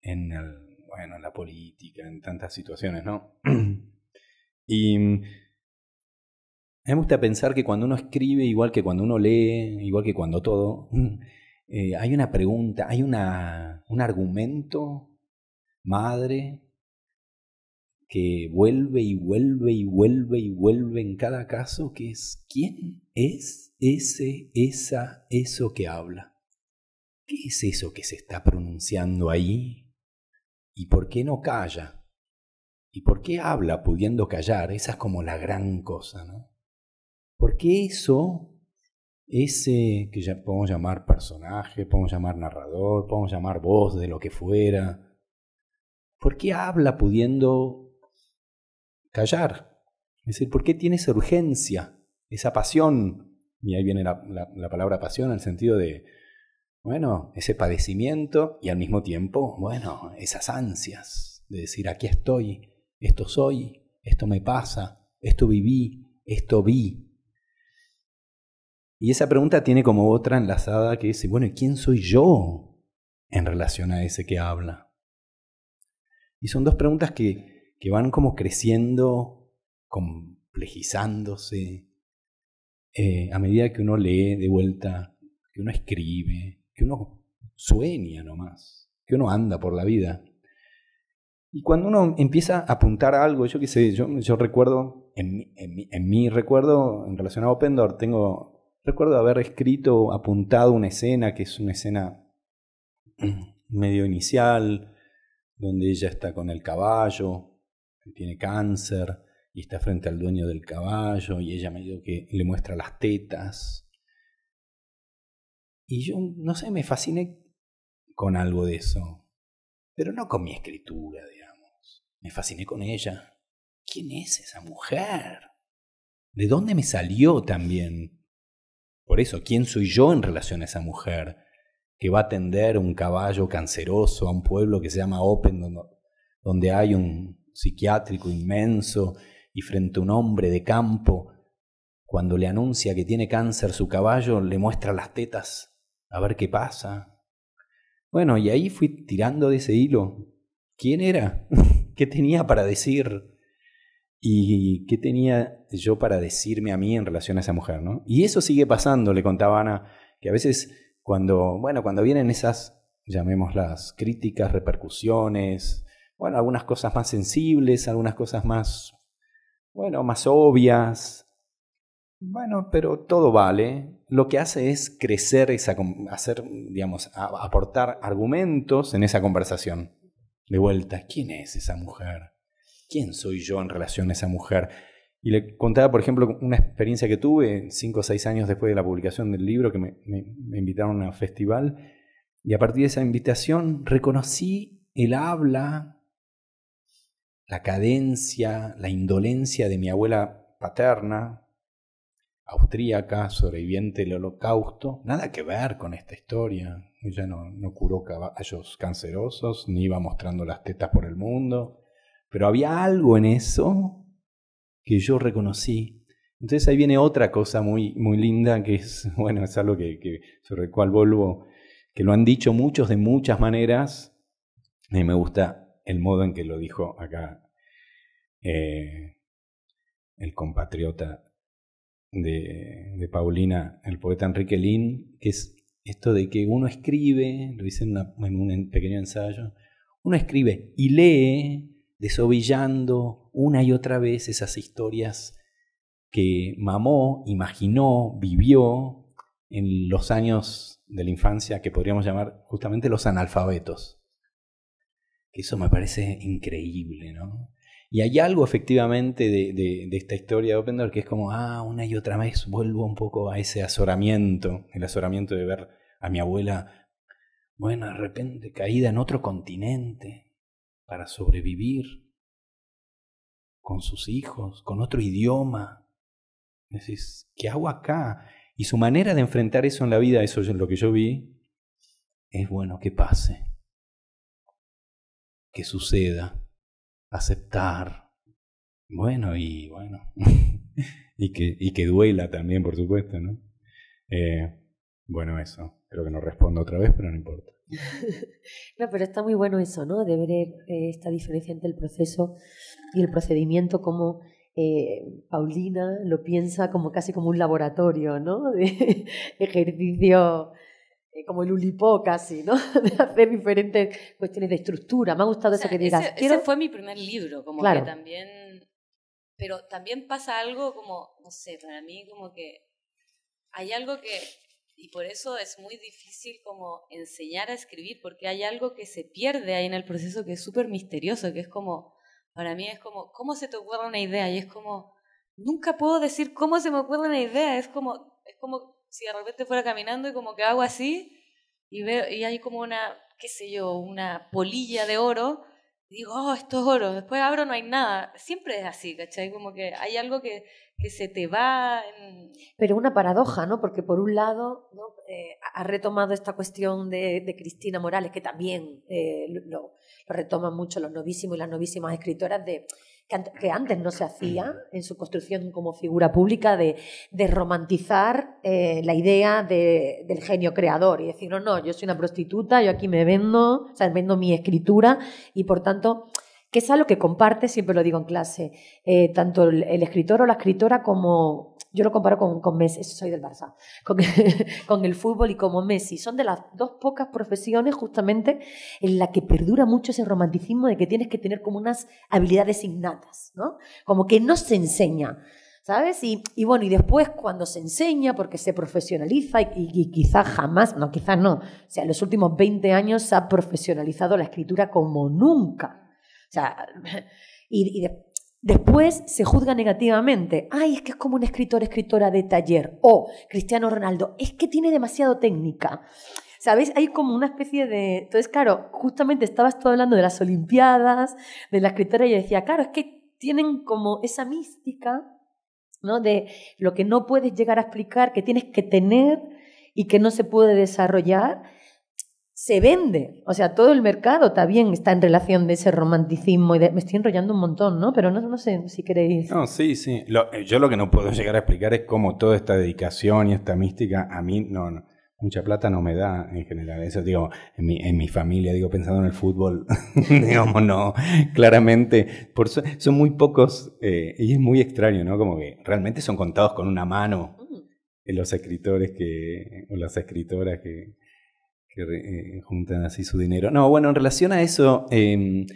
en, el, bueno, en la política, en tantas situaciones, ¿no? y mm, me gusta pensar que cuando uno escribe, igual que cuando uno lee, igual que cuando todo, eh, hay una pregunta, hay una, un argumento madre que vuelve y vuelve y vuelve y vuelve en cada caso, que es ¿quién es ese, esa, eso que habla? ¿Qué es eso que se está pronunciando ahí? ¿Y por qué no calla? ¿Y por qué habla pudiendo callar? Esa es como la gran cosa, ¿no? ¿Por qué eso, ese que ya podemos llamar personaje, podemos llamar narrador, podemos llamar voz de lo que fuera, ¿por qué habla pudiendo callar. Es decir, ¿por qué tiene esa urgencia, esa pasión? Y ahí viene la, palabra pasión en el sentido de, bueno, ese padecimiento y al mismo tiempo, bueno, esas ansias de decir, aquí estoy, esto soy, esto me pasa, esto viví, esto vi. Y esa pregunta tiene como otra enlazada que dice, bueno, ¿y quién soy yo en relación a ese que habla? Y son dos preguntas que que van como creciendo, complejizándose, eh, a medida que uno lee de vuelta, que uno escribe, que uno sueña nomás, que uno anda por la vida. Y cuando uno empieza a apuntar algo, yo qué sé, yo, recuerdo, en, en, mi recuerdo en relación a Open Door, tengo, recuerdo haber escrito, apuntado una escena que es una escena medio inicial, donde ella está con el caballo, que tiene cáncer y está frente al dueño del caballo y ella me dijo que le muestra las tetas. Y yo, no sé, me fasciné con algo de eso, pero no con mi escritura, digamos. Me fasciné con ella. ¿Quién es esa mujer? ¿De dónde me salió también? Por eso, ¿quién soy yo en relación a esa mujer que va a atender un caballo canceroso a un pueblo que se llama Open, donde hay un, psiquiátrico inmenso y frente a un hombre de campo, cuando le anuncia que tiene cáncer su caballo, le muestra las tetas a ver qué pasa. Bueno, y ahí fui tirando de ese hilo. ¿Quién era? ¿Qué tenía para decir? ¿Y qué tenía yo para decirme a mí en relación a esa mujer? ¿no? Y eso sigue pasando, le contaba Ana, que a veces cuando, bueno, cuando vienen esas, llamémoslas, críticas, repercusiones, bueno, algunas cosas más sensibles, algunas cosas más, bueno, más obvias. Bueno, pero todo vale. Lo que hace es crecer, esa, hacer, digamos, aportar argumentos en esa conversación. De vuelta, ¿quién es esa mujer? ¿Quién soy yo en relación a esa mujer? Y le contaba, por ejemplo, una experiencia que tuve cinco o seis años después de la publicación del libro, que me, me invitaron a un festival. Y a partir de esa invitación reconocí el habla la cadencia, la indolencia de mi abuela paterna, austríaca, sobreviviente del holocausto, nada que ver con esta historia. Ella no, no curó caballos cancerosos, ni iba mostrando las tetas por el mundo, pero había algo en eso que yo reconocí. Entonces ahí viene otra cosa muy, muy linda, que es, bueno, es algo que, sobre el cual vuelvo, que lo han dicho muchos de muchas maneras, y me gusta el modo en que lo dijo acá eh, el compatriota de, Paulina, el poeta Enrique Lin, que es esto de que uno escribe, lo hice en, en un pequeño ensayo, uno escribe y lee desovillando una y otra vez esas historias que mamó, imaginó, vivió en los años de la infancia que podríamos llamar justamente los analfabetos que eso me parece increíble, ¿no? Y hay algo efectivamente de, esta historia de Open que es como, ah, una y otra vez vuelvo un poco a ese azoramiento, el azoramiento de ver a mi abuela, bueno, de repente caída en otro continente para sobrevivir con sus hijos, con otro idioma. Decís, ¿qué hago acá? Y su manera de enfrentar eso en la vida, eso es lo que yo vi, es bueno, que pase que suceda, aceptar, bueno, y bueno, y, que, y que duela también, por supuesto, ¿no? Eh, bueno, eso, creo que no respondo otra vez, pero no importa. no, pero está muy bueno eso, ¿no? De ver eh, esta diferencia entre el proceso y el procedimiento, como eh, Paulina lo piensa como casi como un laboratorio, ¿no? De ejercicio eh, como el ulipó casi, ¿no? De hacer diferentes cuestiones de estructura. Me ha gustado esa eso que digas. Ese, fue mi primer libro, como que también... Pero también pasa algo como, no sé, para mí como que hay algo que... Y por eso es muy difícil como enseñar a escribir, porque hay algo que se pierde ahí en el proceso que es súper misterioso, que es como, para mí es como, ¿cómo se te ocurre una idea? Y es como, nunca puedo decir cómo se me ocurre una idea, es como, es como si de repente fuera caminando y como que hago así y, veo, y hay como una, qué sé yo, una polilla de oro, digo, oh, esto es oro, después abro, no hay nada. Siempre es así, ¿cachai? Como que hay algo que, que se te va. Pero una paradoja, ¿no? Porque por un lado ¿no? Eh, ha retomado esta cuestión de, de Cristina Morales, que también eh, lo, lo, retoman mucho los novísimos y las novísimas escritoras de que, antes no se hacía mm. en su construcción como figura pública de, de romantizar eh, la idea de, del genio creador y decir, no, no, yo soy una prostituta, yo aquí me vendo, o sea, vendo mi escritura y por tanto que es algo que comparte, siempre lo digo en clase, eh, tanto el, escritor o la escritora como yo lo comparo con, con Messi, soy del Barça, con, el fútbol y como Messi. Son de las dos pocas profesiones justamente en la que perdura mucho ese romanticismo de que tienes que tener como unas habilidades innatas, ¿no? Como que no se enseña. ¿sabes? Y, bueno, y después cuando se enseña, porque se profesionaliza y, quizás jamás, no, quizás no, o sea, en los últimos 20 años se ha profesionalizado la escritura como nunca. O sea, y, después... Después se juzga negativamente. Ay, es que es como un escritor, escritora de taller. O Cristiano Ronaldo, es que tiene demasiado técnica. ¿Sabéis? Hay como una especie de... Entonces, claro, justamente estabas tú hablando de las Olimpiadas, de la escritora, y yo decía, claro, es que tienen como esa mística, ¿no? De lo que no puedes llegar a explicar, que tienes que tener y que no se puede desarrollar se vende. O sea, todo el mercado también está en relación de ese romanticismo y Me estoy enrollando un montón, ¿no? Pero no, no sé si queréis... No, sí, sí. Eh, yo lo que no puedo llegar a explicar es cómo toda esta dedicación y esta mística a mí no... mucha plata no me da en general. Eso digo, en mi, en mi familia, digo, pensando en el fútbol, digamos, no, claramente, son muy pocos eh, y es muy extraño, ¿no? Como que realmente son contados con una mano mm. los escritores que, o las escritoras que, que eh, juntan así su dinero. No, bueno, en relación a eso, em,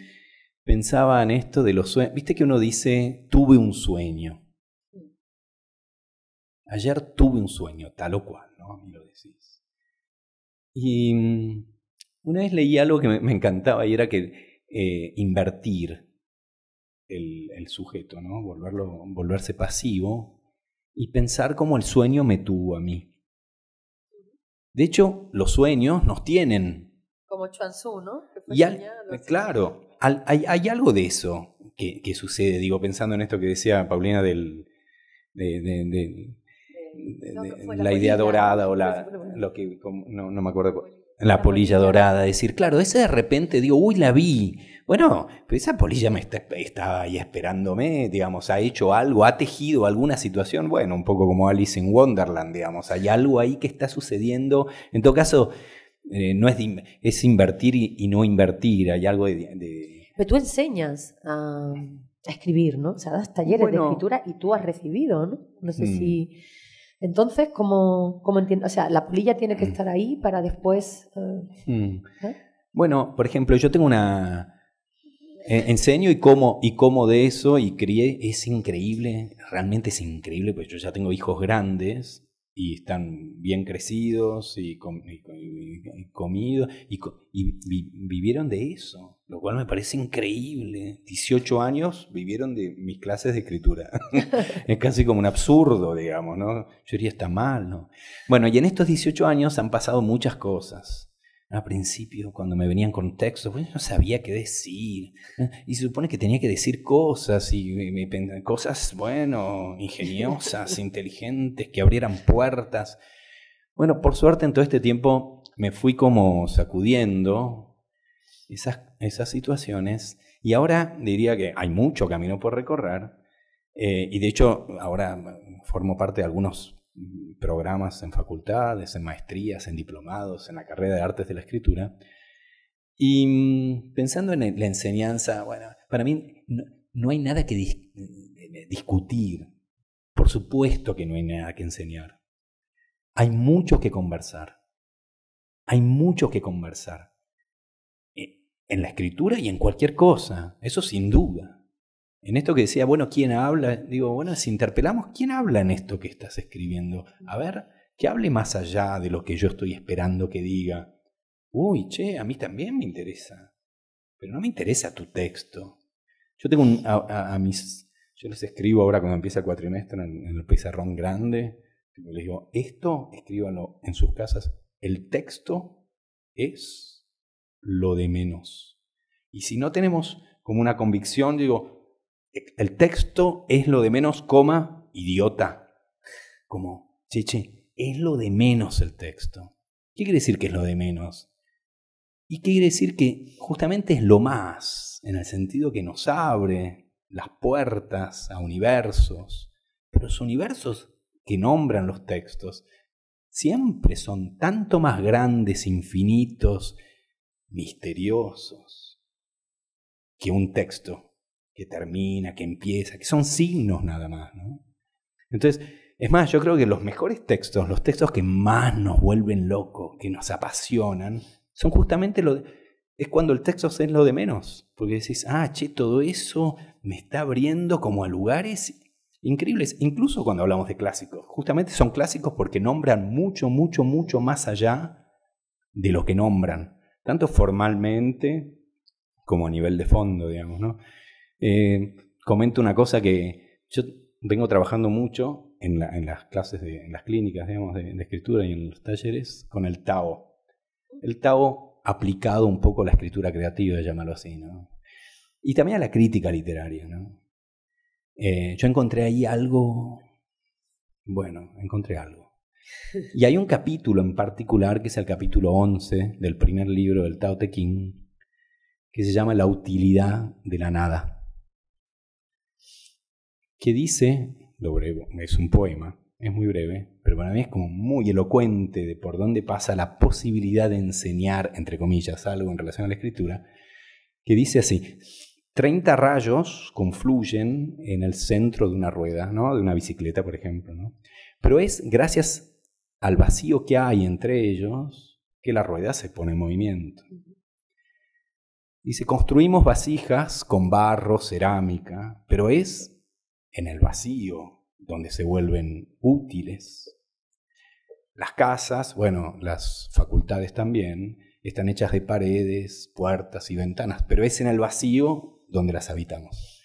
pensaba en esto de los sueños. Viste que uno dice, tuve un sueño. Ayer tuve un sueño, tal o cual, ¿no? A mí lo decís. Y em, una vez leí algo que me, encantaba y era que eh, invertir el, el, sujeto, ¿no? volverse pasivo y pensar cómo el sueño me tuvo a mí. De hecho, los sueños nos tienen. Como Chuanzú, ¿no? y claro, hay, algo de eso que, sucede, digo, pensando en esto que decía Paulina del... De, la, idea dorada o la, lo que, no, me acuerdo, la polilla dorada, decir, claro, ese de repente digo, uy, la vi, bueno, pero esa polilla me está, estaba ahí esperándome, digamos, ha hecho algo, ha tejido alguna situación, bueno, un poco como Alice en Wonderland, digamos, hay algo ahí que está sucediendo. En todo caso, eh, no es, es invertir y, no invertir, hay algo de, Pero tú enseñas a, escribir, ¿no? O sea, das talleres de escritura y tú has recibido, ¿no? No sé mm. si... Entonces, ¿cómo, cómo entiendo? O sea, la polilla tiene que mm. estar ahí para después... Eh, mm. ¿eh? Bueno, por ejemplo, yo tengo una, eh, enseño y como, y cómo de eso y crié. Es increíble, realmente es increíble, pues yo ya tengo hijos grandes y están bien crecidos y, comido y, comidos y, vivieron de eso, lo cual me parece increíble. 18 años vivieron de mis clases de escritura. es casi como un absurdo, digamos, ¿no? Yo diría, está mal, Bueno, y en estos 18 años han pasado muchas cosas. A principio, cuando me venían con textos, pues yo no sabía qué decir. ¿eh? Y se supone que tenía que decir cosas, y, cosas, bueno, ingeniosas, inteligentes, que abrieran puertas. Bueno, por suerte en todo este tiempo me fui como sacudiendo esas, esas situaciones. Y ahora diría que hay mucho camino por recorrer. Eh, y de hecho, ahora formo parte de algunos programas en facultades, en maestrías, en diplomados, en la carrera de artes de la escritura. Y mm, pensando en la enseñanza, bueno, para mí no, hay nada que eh, discutir. Por supuesto que no hay nada que enseñar. Hay mucho que conversar. Hay mucho que conversar. Eh, en la escritura y en cualquier cosa. Eso sin duda en esto que decía, bueno, ¿quién habla? Digo, bueno, si interpelamos, ¿quién habla en esto que estás escribiendo? A ver, que hable más allá de lo que yo estoy esperando que diga. Uy, che, a mí también me interesa, pero no me interesa tu texto. Yo tengo un, a, mis, yo les escribo ahora cuando empieza el cuatrimestre en, en el pizarrón grande, les digo, esto, escríbanlo en sus casas, el texto es lo de menos. Y si no tenemos como una convicción, digo, el texto es lo de menos, idiota. Como, che, es lo de menos el texto. ¿Qué quiere decir que es lo de menos? Y qué quiere decir que justamente es lo más, en el sentido que nos abre las puertas a universos. Pero los universos que nombran los textos siempre son tanto más grandes, infinitos, misteriosos, que un texto que termina, que empieza, que son signos nada más. ¿no? Entonces, es más, yo creo que los mejores textos, los textos que más nos vuelven locos, que nos apasionan, son justamente lo es cuando el texto es lo de menos, porque decís, ah, che, todo eso me está abriendo como a lugares increíbles, incluso cuando hablamos de clásicos. Justamente son clásicos porque nombran mucho, mucho, mucho más allá de lo que nombran, tanto formalmente como a nivel de fondo, digamos, ¿no? Eh, comento una cosa que yo vengo trabajando mucho en, las clases, en las clínicas, de, escritura y en los talleres con el Tao. El Tao aplicado un poco a la escritura creativa, llamarlo así, ¿no? Y también a la crítica literaria, eh, yo encontré ahí algo, bueno, encontré algo. Y hay un capítulo en particular, que es el capítulo 11 del primer libro del Tao Te Ching, que se llama La utilidad de la nada que dice, lo breve, es un poema, es muy breve, pero para mí es como muy elocuente de por dónde pasa la posibilidad de enseñar, entre comillas, algo en relación a la escritura, que dice así, 30 rayos confluyen en el centro de una rueda, ¿no? de una bicicleta, por ejemplo, pero es gracias al vacío que hay entre ellos que la rueda se pone en movimiento. Dice, construimos vasijas con barro, cerámica, pero es en el vacío, donde se vuelven útiles. Las casas, bueno, las facultades también, están hechas de paredes, puertas y ventanas, pero es en el vacío donde las habitamos.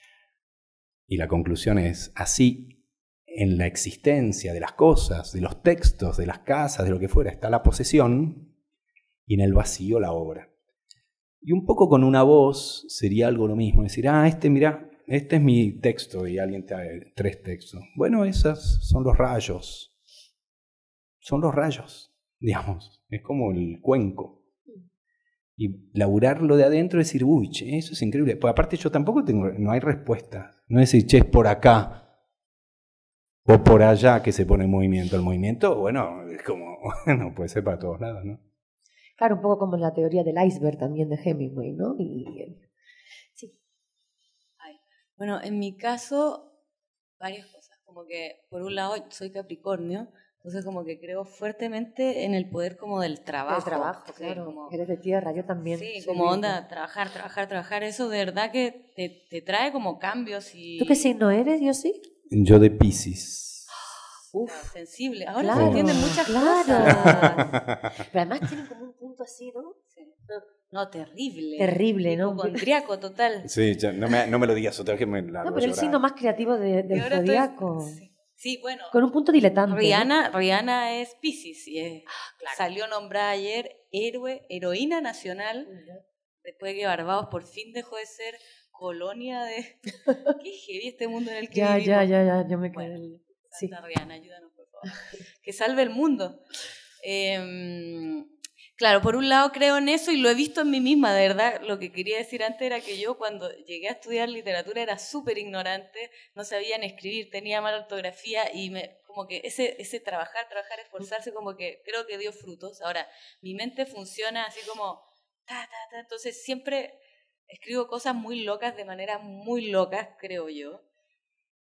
Y la conclusión es, así en la existencia de las cosas, de los textos, de las casas, de lo que fuera, está la posesión y en el vacío la obra. Y un poco con una voz sería algo lo mismo, decir, ah, este, mirá, este es mi texto y alguien te da tres textos. Bueno, esos son los rayos. Son los rayos, digamos. Es como el cuenco. Y laburarlo de adentro es decir, uy, che, eso es increíble. Pues aparte yo tampoco tengo, no hay respuesta. No es decir, che, es por acá o por allá que se pone en movimiento. El movimiento, bueno, es como, bueno, puede ser para todos lados, ¿no? Claro, un poco como la teoría del iceberg también de Hemingway, ¿no? Bueno, en mi caso, varias cosas. Como que, por un lado, soy Capricornio, entonces como que creo fuertemente en el poder como del trabajo. Del trabajo, claro. Eres de tierra, yo también. Sí, como onda, trabajar, trabajar, trabajar. Eso de verdad que te, te trae como cambios y... ¿Tú qué signo eres? ¿Yo sí? Yo de Pisces. Ah, Uf, sensible. Ahora entienden muchas claro. cosas. Pero además tienen como un punto así, ¿no? Sí. No, terrible. Terrible, ¿no? Hipocondriaco total. Sí, no, me, no, me, lo digas otra vez que me la No, pero el signo más creativo de, del zodiaco. Sí. bueno. Con un punto diletante. Rihanna, Rihanna es Pisces y eh. ah, salió nombrada ayer héroe, heroína nacional, después de que Barbados por fin dejó de ser colonia de... Qué heavy este mundo en el que ya, vivimos. Ya, ya, ya, yo me quedé. sí. Rihanna, ayúdanos por favor. que salve el mundo. Eh, claro, por un lado creo en eso y lo he visto en mí misma, de verdad. Lo que quería decir antes era que yo cuando llegué a estudiar literatura era súper ignorante, no sabía ni escribir, tenía mala ortografía y como que ese, ese trabajar, trabajar, esforzarse, como que creo que dio frutos. Ahora, mi mente funciona así como, ta, ta, ta, entonces siempre escribo cosas muy locas de manera muy locas, creo yo.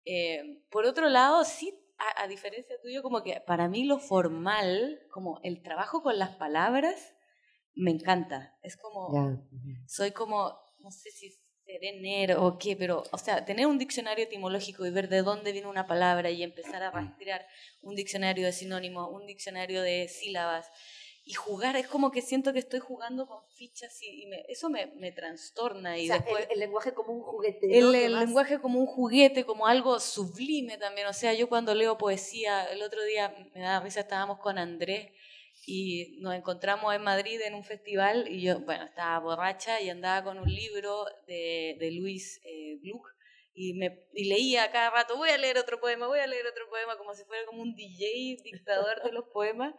Eh, por otro lado, sí a, diferencia tuyo, como que para mí lo formal, como el trabajo con las palabras, me encanta. Es como, soy como, no sé si serenero o qué, pero, o sea, tener un diccionario etimológico y ver de dónde viene una palabra y empezar a rastrear un diccionario de sinónimos, un diccionario de sílabas, y jugar, es como que siento que estoy jugando con fichas y, eso me, me, trastorna. Y o sea, después, el, lenguaje como un juguete. El, lenguaje como un juguete, como algo sublime también. O sea, yo cuando leo poesía, el otro día me da risa, estábamos con Andrés y nos encontramos en Madrid en un festival y yo, bueno, estaba borracha y andaba con un libro de, de Luis eh, y, me, y leía cada rato, voy a leer otro poema, voy a leer otro poema, como si fuera como un DJ dictador de los poemas.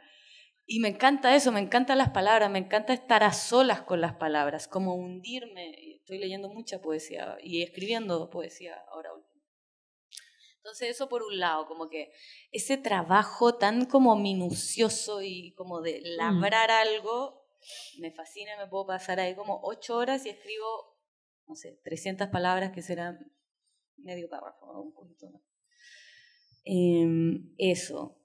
Y me encanta eso, me encantan las palabras, me encanta estar a solas con las palabras, como hundirme. Estoy leyendo mucha poesía y escribiendo poesía ahora último. Entonces eso por un lado, como que ese trabajo tan como minucioso y como de mm. labrar algo, me fascina, me puedo pasar ahí como ocho horas y escribo, no sé, 300 palabras que serán medio párrafo, un poquito más. Eh, eso.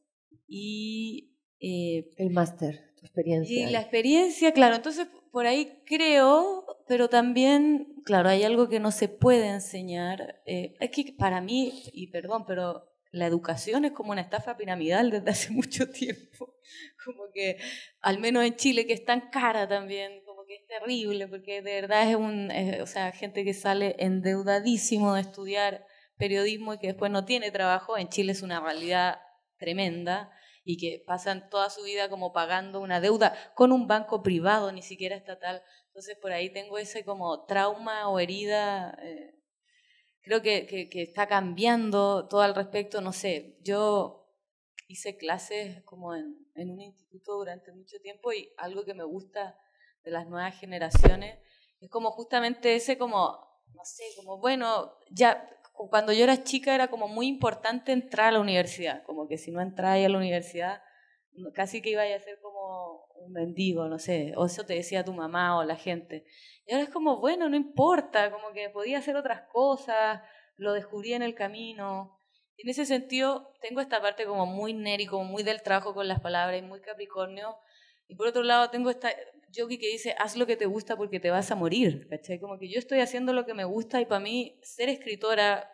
Y eh, el máster, tu experiencia. Y la experiencia, claro. Entonces, por ahí creo, pero también, claro, hay algo que no se puede enseñar. Eh, es que para mí, y perdón, pero la educación es como una estafa piramidal desde hace mucho tiempo. Como que, al menos en Chile, que es tan cara también, como que es terrible, porque de verdad es un, o sea, gente que sale endeudadísimo de estudiar periodismo y que después no tiene trabajo, en Chile es una realidad tremenda y que pasan toda su vida como pagando una deuda con un banco privado, ni siquiera estatal. Entonces por ahí tengo ese como trauma o herida. Eh, creo que, está cambiando todo al respecto. No sé, yo hice clases como en un instituto durante mucho tiempo y algo que me gusta de las nuevas generaciones es como justamente ese como, no sé, como bueno, ya cuando yo era chica era como muy importante entrar a la universidad, como que si no entraba a la universidad casi que iba a ser como un mendigo, no sé, o eso te decía tu mamá o la gente. Y ahora es como, bueno, no importa, como que podía hacer otras cosas, lo descubrí en el camino. En ese sentido, tengo esta parte como muy neri, como muy del trabajo con las palabras y muy capricornio, y por otro lado tengo esta yogi que dice, haz lo que te gusta porque te vas a morir, Como que yo estoy haciendo lo que me gusta y para mí ser escritora,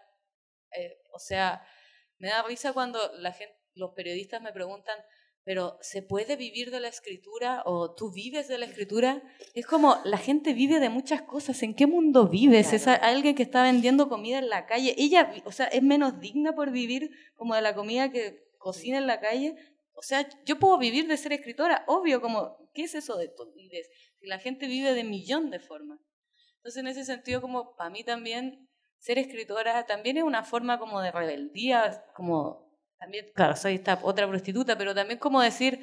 eh, o sea, me da risa cuando la gente, los periodistas me preguntan, pero ¿se puede vivir de la escritura o tú vives de la escritura? Es como la gente vive de muchas cosas, ¿en qué mundo vives? esa alguien que está vendiendo comida en la calle, ella, o sea, es menos digna por vivir como de la comida que cocina en la calle o sea, yo puedo vivir de ser escritora, obvio, como, ¿qué es eso de tonterías? Si la gente vive de millón de formas. Entonces, en ese sentido, como para mí también, ser escritora también es una forma como de rebeldía, como, también, claro, soy esta otra prostituta, pero también como decir,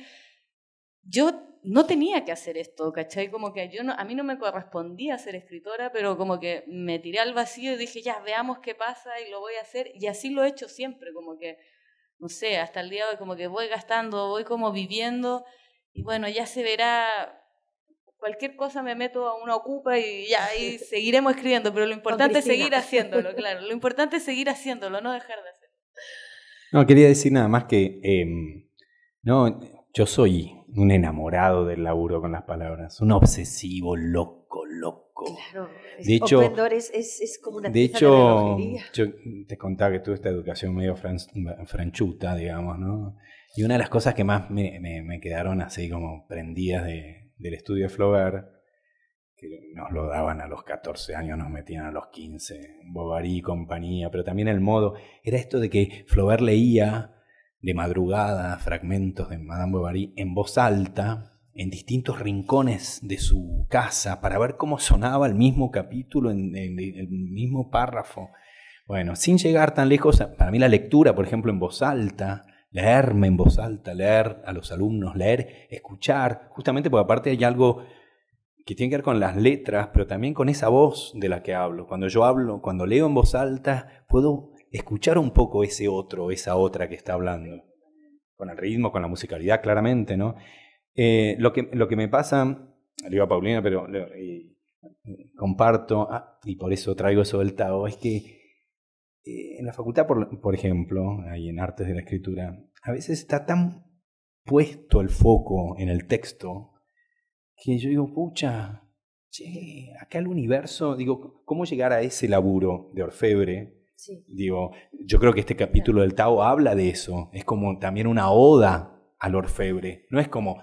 yo no tenía que hacer esto, ¿cachai? Como que yo no, a mí no me correspondía ser escritora, pero como que me tiré al vacío y dije, ya, veamos qué pasa y lo voy a hacer. Y así lo he hecho siempre, como que no sé, hasta el día de hoy como que voy gastando, voy como viviendo y bueno, ya se verá, cualquier cosa me meto a una ocupa y ya ahí seguiremos escribiendo, pero lo importante es seguir haciéndolo, claro, lo importante es seguir haciéndolo, no dejar de hacerlo. No, quería decir nada más que, em, no, yo soy un enamorado del laburo con las palabras, un obsesivo, loco, loco de hecho, es, De yo te contaba que tuve esta educación medio franchuta, digamos, ¿no? Y una de las cosas que más me, quedaron así como prendidas del estudio de Flaubert, que nos lo daban a los 14 años, nos metían a los 15, Bovary y compañía, pero también el modo, era esto de que Flaubert leía de madrugada fragmentos de Madame Bovary en voz alta, en distintos rincones de su casa para ver cómo sonaba el mismo capítulo, en, el mismo párrafo. Bueno, sin llegar tan lejos, para mí la lectura, por ejemplo, en voz alta, leerme en voz alta, leer a los alumnos, leer, escuchar, justamente porque aparte hay algo que tiene que ver con las letras, pero también con esa voz de la que hablo. Cuando yo hablo, cuando leo en voz alta, puedo escuchar un poco ese otro, esa otra que está hablando. Con el ritmo, con la musicalidad, claramente, ¿no? Eh, lo, que, lo que me pasa, le digo a Paulina, pero comparto, ah, y por eso traigo eso del Tao, es que eh, en la facultad, por, ejemplo, ahí en Artes de la Escritura, a veces está tan puesto el foco en el texto que yo digo, pucha, che, acá el universo, digo, ¿cómo llegar a ese laburo de orfebre? Digo, yo creo que este capítulo del Tao habla de eso, es como también una oda al orfebre, no es como,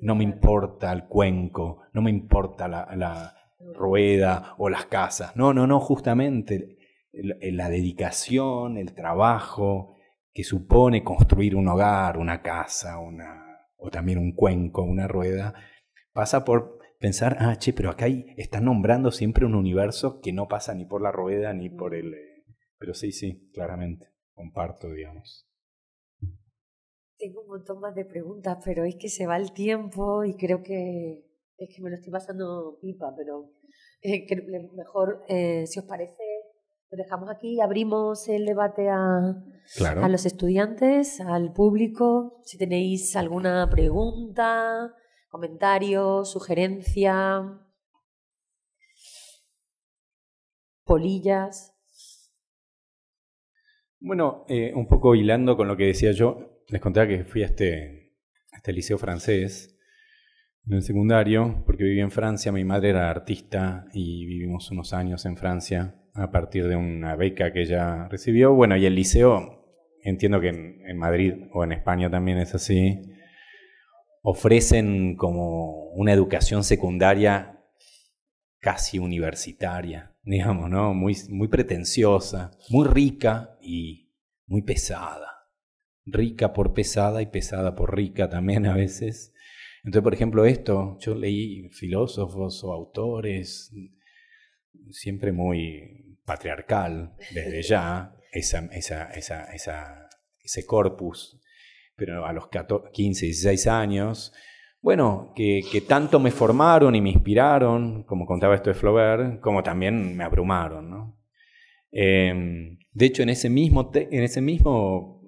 no me importa el cuenco, no me importa la, rueda o las casas. No, no, no, justamente la dedicación, el trabajo que supone construir un hogar, una casa, una, o también un cuenco, una rueda, pasa por pensar, ah, che, pero acá hay, están nombrando siempre un universo que no pasa ni por la rueda ni por el... Eh, pero sí, sí, claramente, comparto, digamos. Tengo un montón más de preguntas, pero es que se va el tiempo y creo que es que me lo estoy pasando pipa, pero eh, mejor, eh, si os parece, lo dejamos aquí y abrimos el debate a, los estudiantes, al público. Si tenéis alguna pregunta, comentario, sugerencia, polillas. Bueno, eh, un poco hilando con lo que decía yo, les contaba que fui este, a este, liceo francés en el secundario, porque viví en Francia, mi madre era artista y vivimos unos años en Francia a partir de una beca que ella recibió. Bueno, y el liceo, entiendo que en, Madrid o en España también es así, ofrecen como una educación secundaria casi universitaria, digamos, ¿no? muy pretenciosa, muy rica y muy pesada rica por pesada y pesada por rica también a veces. Entonces, por ejemplo, esto, yo leí filósofos o autores, siempre muy patriarcal, desde ya, esa, ese corpus, pero a los 15, 16 años, bueno, que, tanto me formaron y me inspiraron, como contaba esto de Flaubert, como también me abrumaron. Em, de hecho, en ese mismo, en ese mismo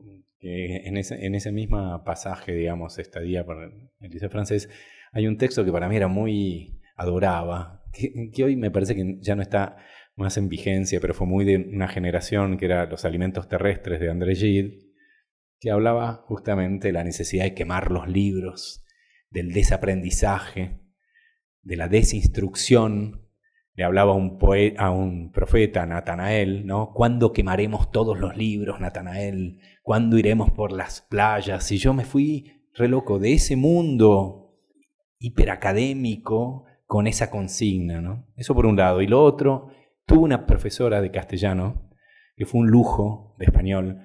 eh, en, ese, mismo pasaje, digamos, estadía por el liceo francés, hay un texto que para mí era muy adoraba, que, hoy me parece que ya no está más en vigencia, pero fue muy de una generación que era Los alimentos terrestres de André Gide, que hablaba justamente de la necesidad de quemar los libros, del desaprendizaje, de la desinstrucción le hablaba a un profeta, Natanael, ¿no? ¿Cuándo quemaremos todos los libros, Natanael? ¿Cuándo iremos por las playas? Y yo me fui re loco de ese mundo hiperacadémico con esa consigna, ¿no? Eso por un lado. Y lo otro, tuve una profesora de castellano, que fue un lujo de español,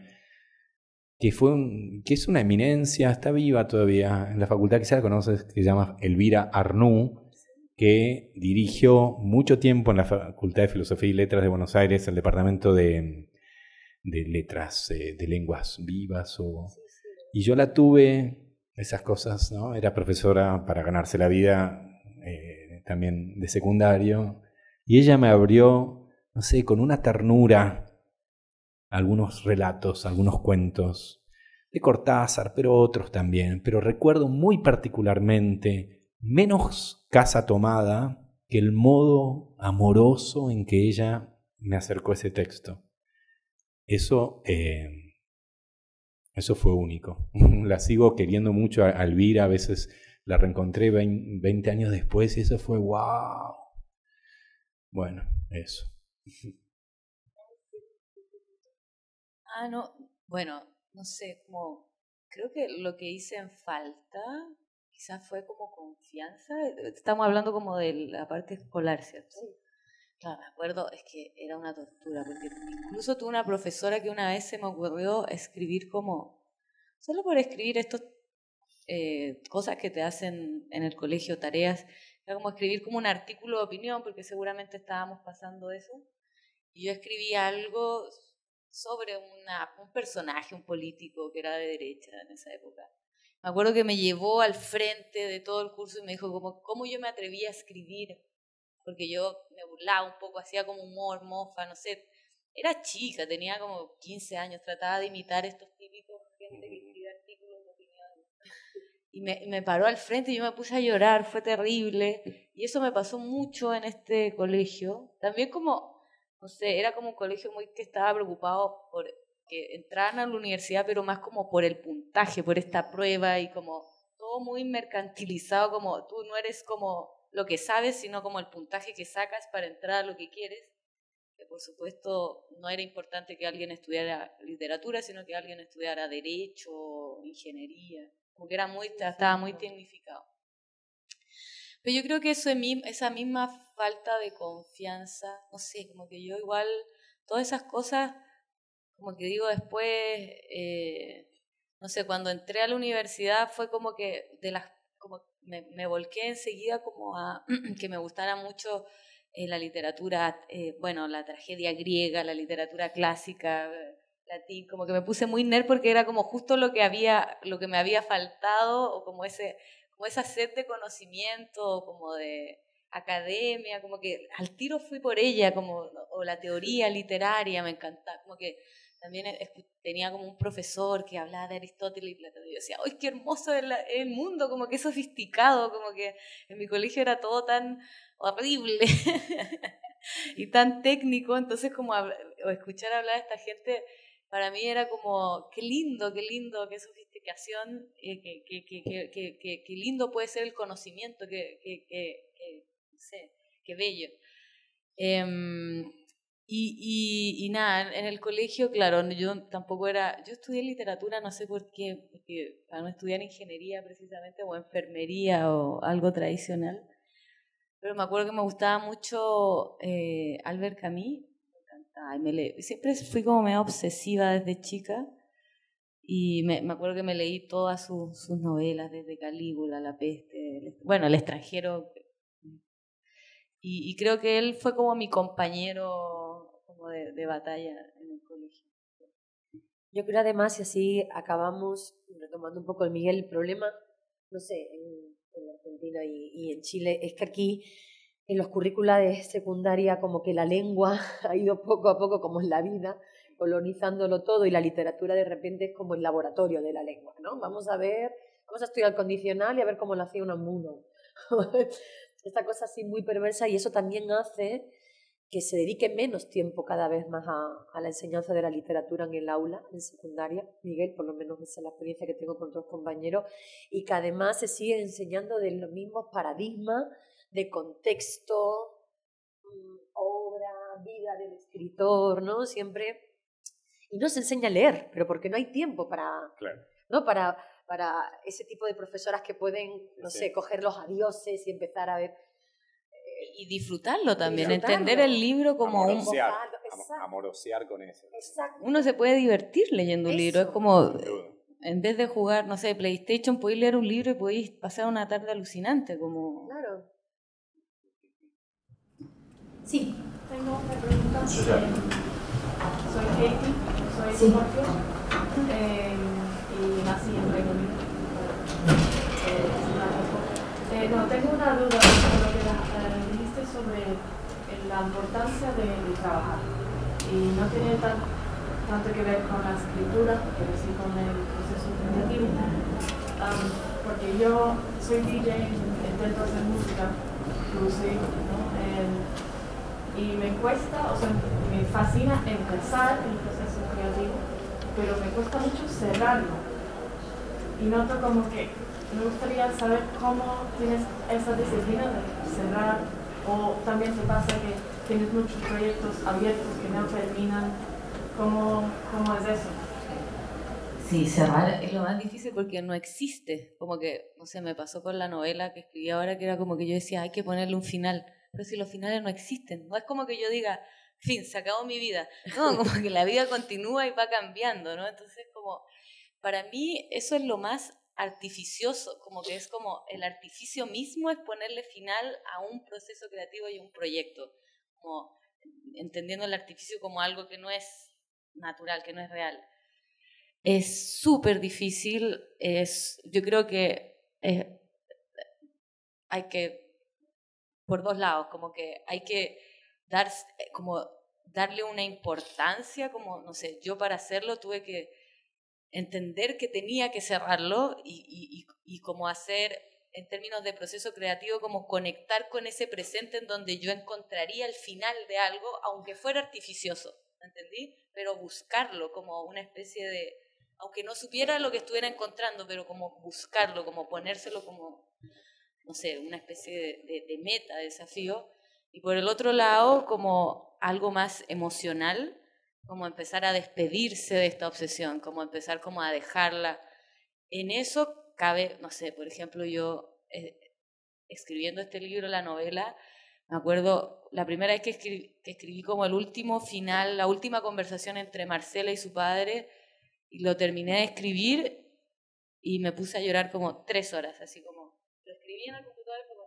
que, fue que es una eminencia, está viva todavía en la facultad, que se la conoces, se llama Elvira Arnoux que dirigió mucho tiempo en la Facultad de Filosofía y Letras de Buenos Aires, el departamento de, de letras, eh, de lenguas vivas. Y yo la tuve, esas cosas, ¿no? Era profesora para ganarse la vida eh, también de secundario. Y ella me abrió, no sé, con una ternura algunos relatos, algunos cuentos de Cortázar, pero otros también. Pero recuerdo muy particularmente menos casa tomada que el modo amoroso en que ella me acercó ese texto. Eso, eh, eso fue único. la sigo queriendo mucho a Elvira, a veces la reencontré 20 años después y eso fue wow. Bueno, eso. Ah, no, bueno, no sé, como creo que lo que hice en falta quizás fue como confianza. Eh, estamos hablando como de la parte escolar, ¿cierto? Claro, me acuerdo, es que era una tortura, porque incluso tuve una profesora que una vez se me ocurrió escribir como, solo por escribir estas eh, cosas que te hacen en el colegio, tareas, era como escribir como un artículo de opinión, porque seguramente estábamos pasando eso. Y yo escribí algo sobre un personaje, un político que era de derecha en esa época. Me acuerdo que me llevó al frente de todo el curso y me dijo como, ¿cómo yo me atrevía a escribir? Porque yo me burlaba un poco, hacía como humor, mofa, no sé. Era chica, tenía como 15 años, trataba de imitar estos típicos gente que escribe artículos de Y me, me paró al frente y yo me puse a llorar, fue terrible. Y eso me pasó mucho en este colegio. También como, no sé, era como un colegio muy que estaba preocupado por que entraran a la universidad, pero más como por el punto por esta prueba y como todo muy mercantilizado, como tú no eres como lo que sabes, sino como el puntaje que sacas para entrar a lo que quieres. Que por supuesto no era importante que alguien estudiara literatura, sino que alguien estudiara derecho, ingeniería, que era muy, estaba muy tecnificado. Pero yo creo que eso, esa misma falta de confianza, no sé, como que yo igual, todas esas cosas, como que digo después, eh, no sé, cuando entré a la universidad fue como que de las, como me, me volqué enseguida como a que me gustara mucho eh, la literatura, eh, bueno, la tragedia griega, la literatura clásica, eh, latín, como que me puse muy nerd porque era como justo lo que había, lo que me había faltado, o como ese, como esa sed de conocimiento, como de academia, como que al tiro fui por ella, como, o la teoría literaria, me encantaba, como que también e, tenía como un profesor que hablaba de Aristóteles y Platón, y yo decía, ¡ay, qué hermoso es el, mundo! Como que sofisticado, como que en mi colegio era todo tan horrible y tan técnico, entonces como escuchar hablar de esta gente, para mí era como, qué lindo, qué lindo, qué sofisticación, eh, qué, lindo puede ser el conocimiento, qué, qué, bello. Em, y, y, nada, en el colegio, claro, yo tampoco era, yo estudié literatura, no sé por qué, para no estudiar ingeniería precisamente o enfermería o algo tradicional, pero me acuerdo que me gustaba mucho eh, Albert Camus, me le... siempre fui como me obsesiva desde chica y me, me acuerdo que me leí todas sus novelas, desde Calígula, La Peste, bueno, El extranjero. y, creo que él fue como mi compañero de, batalla en el colegio. Yo creo además, y así acabamos retomando un poco el Miguel, el problema, no sé, en, Argentina y, en Chile, es que aquí en los currículas de secundaria como que la lengua ha ido poco a poco, como en la vida, colonizándolo todo y la literatura de repente es como el laboratorio de la lengua, ¿no? Vamos a ver, vamos a estudiar condicional y a ver cómo lo hacía un amuno. Esta cosa así muy perversa y eso también hace que se dedique menos tiempo cada vez más a, la enseñanza de la literatura en el aula, en secundaria, Miguel, por lo menos esa es la experiencia que tengo con otros compañeros, y que además se sigue enseñando de los mismos paradigmas, de contexto, mm, obra, vida del escritor, ¿no? Siempre... Y no se enseña a leer, pero porque no hay tiempo para... Claro. ¿no? Para, para ese tipo de profesoras que pueden, no sé, coger los adioses y empezar a ver y disfrutarlo también, entender el libro como un... Amorosear con eso. Uno se puede divertir leyendo un libro, es como... En vez de jugar, no sé, PlayStation, podéis leer un libro y podéis pasar una tarde alucinante, como... Claro. Sí. Tengo una pregunta. Soy Katie, soy sí. Em, y nací en Reino eh, eh, no, tengo una duda sobre lo que em, sobre la importancia de, trabajar y no tiene tanto que ver con la escritura, pero sí con el proceso creativo. porque yo soy DJ, intento hacer música, producir, em, y me cuesta, o sea, me fascina empezar el proceso creativo, pero me cuesta mucho cerrarlo. Y noto como que me gustaría saber cómo tienes esa disciplina de cerrar o también te pasa que tienes muchos proyectos abiertos que no terminan. ¿Cómo, cómo es eso? Sí, cerrar es lo más difícil porque no existe. Como que, no sé, me pasó con la novela que escribí ahora que era como que yo decía, hay que ponerle un final. Pero si los finales no existen, no es como que yo diga, fin, se acabó mi vida. No, como que la vida continúa y va cambiando, ¿no? Entonces, como, para mí eso es lo más artificioso, como que es como el artificio mismo es ponerle final a un proceso creativo y un proyecto, como entendiendo el artificio como algo que no es natural, que no es real. Es súper difícil, es, yo creo que eh, hay que, por dos lados, como que hay que dar, como darle una importancia, como, no sé, yo para hacerlo tuve que entender que tenía que cerrarlo y, y, como hacer en términos de proceso creativo, como conectar con ese presente en donde yo encontraría el final de algo, aunque fuera artificioso, ¿entendí? Pero buscarlo como una especie de, aunque no supiera lo que estuviera encontrando, pero como buscarlo, como ponérselo como, no sé, una especie de, meta, desafío. Y por el otro lado, como algo más emocional, como empezar a despedirse de esta obsesión, como empezar como a dejarla. En eso cabe, no sé, por ejemplo, yo eh, escribiendo este libro, la novela, me acuerdo la primera vez que escribí, como el último final, la última conversación entre Marcela y su padre, y lo terminé de escribir y me puse a llorar como tres horas, así como, lo escribí en el computador como,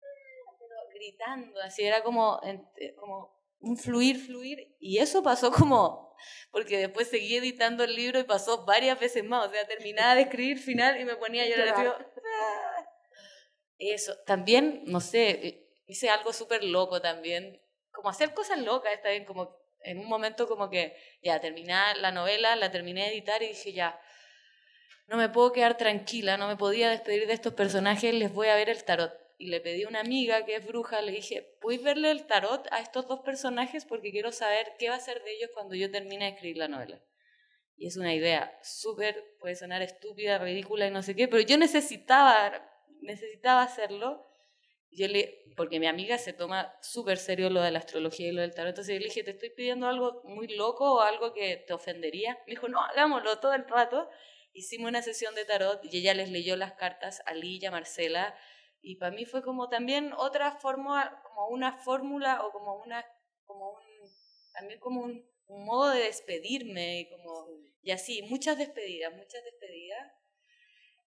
ah", pero gritando, así era como, eh, como un fluir, fluir, y eso pasó como, porque después seguí editando el libro y pasó varias veces más, o sea, terminaba de escribir final y me ponía a llorar. Yo, ah". Eso, también, no sé, e-, hice algo súper loco también, como hacer cosas locas, está bien, como en un momento como que ya terminé la novela, la terminé de editar y dije ya, no me puedo quedar tranquila, no me podía despedir de estos personajes, les voy a ver el tarot y le pedí a una amiga que es bruja, le dije, ¿puedes verle el tarot a estos dos personajes? Porque quiero saber qué va a ser de ellos cuando yo termine de escribir la novela. Y es una idea súper, puede sonar estúpida, ridícula y no sé qué, pero yo necesitaba, necesitaba hacerlo. Yo le, porque mi amiga se toma súper serio lo de la astrología y lo del tarot, entonces le dije, ¿te estoy pidiendo algo muy loco o algo que te ofendería? Me dijo, no, hagámoslo todo el rato. Hicimos una sesión de tarot y ella les leyó las cartas a Lilla, Marcela, y para mí fue como también otra forma, como una fórmula o como una, como un, también como un, modo de despedirme y como, así, muchas despedidas, muchas despedidas.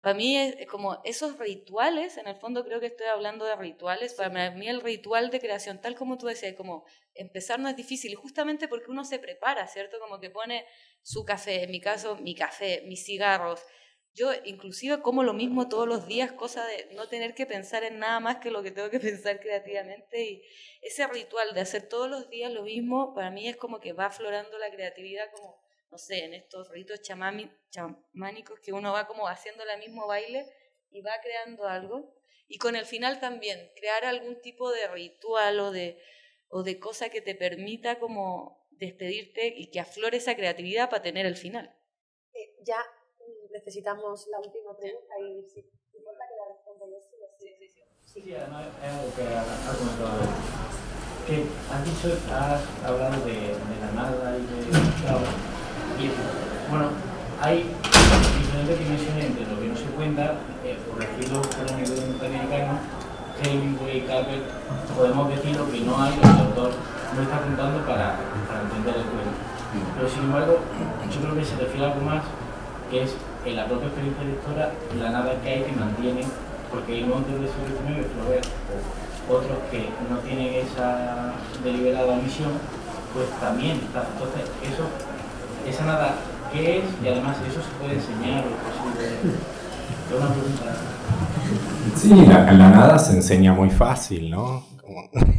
Para mí es, como esos rituales, en el fondo creo que estoy hablando de rituales, para mí el ritual de creación, tal como tú decías, como empezar no es difícil, justamente porque uno se prepara, ¿cierto? Como que pone su café, en mi caso, mi café, mis cigarros, yo inclusive como lo mismo todos los días, cosa de no tener que pensar en nada más que lo que tengo que pensar creativamente. Y ese ritual de hacer todos los días lo mismo, para mí es como que va aflorando la creatividad como, no sé, en estos ritos chamánicos que uno va como haciendo el mismo baile y va creando algo. Y con el final también, crear algún tipo de ritual o de, o de cosa que te permita como despedirte y que aflore esa creatividad para tener el final. Eh, ya necesitamos la última pregunta y si importa que la responda sí, sí, sí. Sí, además es algo que ha comentado que dicho, has hablado de, de la nada y de y bueno, hay diferentes dimensiones entre lo que no se cuenta, eh, por decirlo por un nivel norteamericano, Hemingway, Capel, podemos decir lo que no hay, que el autor no está contando para, para entender el cuento. Pero sin embargo, yo creo que se refiere a algo más, que es la propia experiencia lectora la nada que hay que mantiene, porque hay montes de que Flaubert o otros que no tienen esa deliberada misión, pues también está. Entonces, eso, esa nada que es, y además eso se puede enseñar, es una pregunta. Sí, la, la nada se enseña muy fácil, ¿no?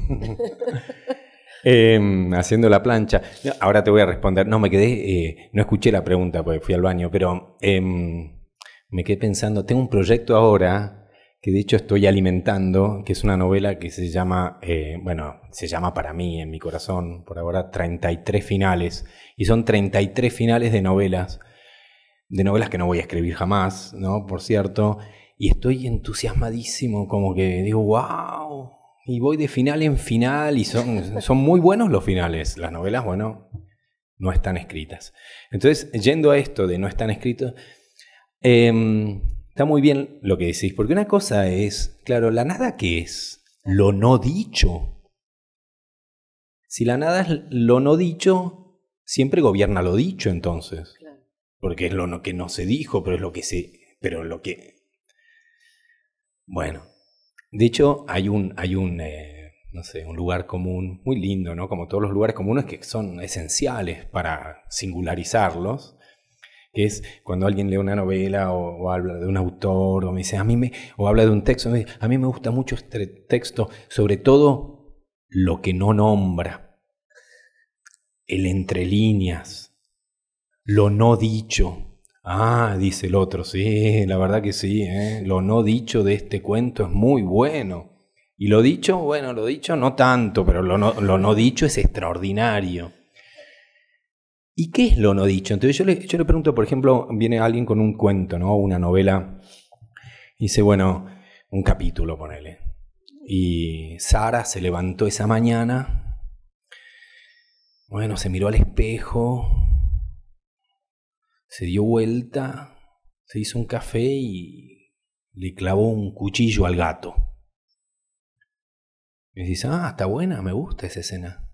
Em, haciendo la plancha. Ahora te voy a responder. No, me quedé, eh, no escuché la pregunta porque fui al baño, pero em, me quedé pensando, tengo un proyecto ahora que de hecho estoy alimentando, que es una novela que se llama, eh, bueno, se llama para mí, en mi corazón, por ahora, 33 finales. Y son 33 finales de novelas, de novelas que no voy a escribir jamás, ¿no? Por cierto. Y estoy entusiasmadísimo, como que digo, wow, y voy de final en final y son, son muy buenos los finales. Las novelas, bueno, no están escritas. Entonces, yendo a esto de no están escritos, em, está muy bien lo que decís, porque una cosa es, claro, la nada que es lo no dicho. Si la nada es lo no dicho, siempre gobierna lo dicho entonces. Porque es lo que no se dijo, pero es lo que se... Pero lo que... Bueno, de hecho, hay un, hay un, eh, no sé, un lugar común muy lindo, ¿no? Como todos los lugares comunes que son esenciales para singularizarlos, que es cuando alguien lee una novela o, habla de un autor o me a mí me, o habla de un texto, a mí me gusta mucho este texto, sobre todo lo que no nombra, el entre líneas, lo no dicho, Ah, dice el otro, sí, la verdad que sí, ¿eh? lo no dicho de este cuento es muy bueno. Y lo dicho, bueno, lo dicho no tanto, pero lo no, lo no dicho es extraordinario. ¿Y qué es lo no dicho? Entonces yo le, yo le pregunto, por ejemplo, viene alguien con un cuento, ¿no? Una novela. Dice, bueno, un capítulo, ponele. Y Sara se levantó esa mañana. Bueno, se miró al espejo, se dio vuelta, se hizo un café y le clavó un cuchillo al gato. Me dice, ah, está buena, me gusta esa escena.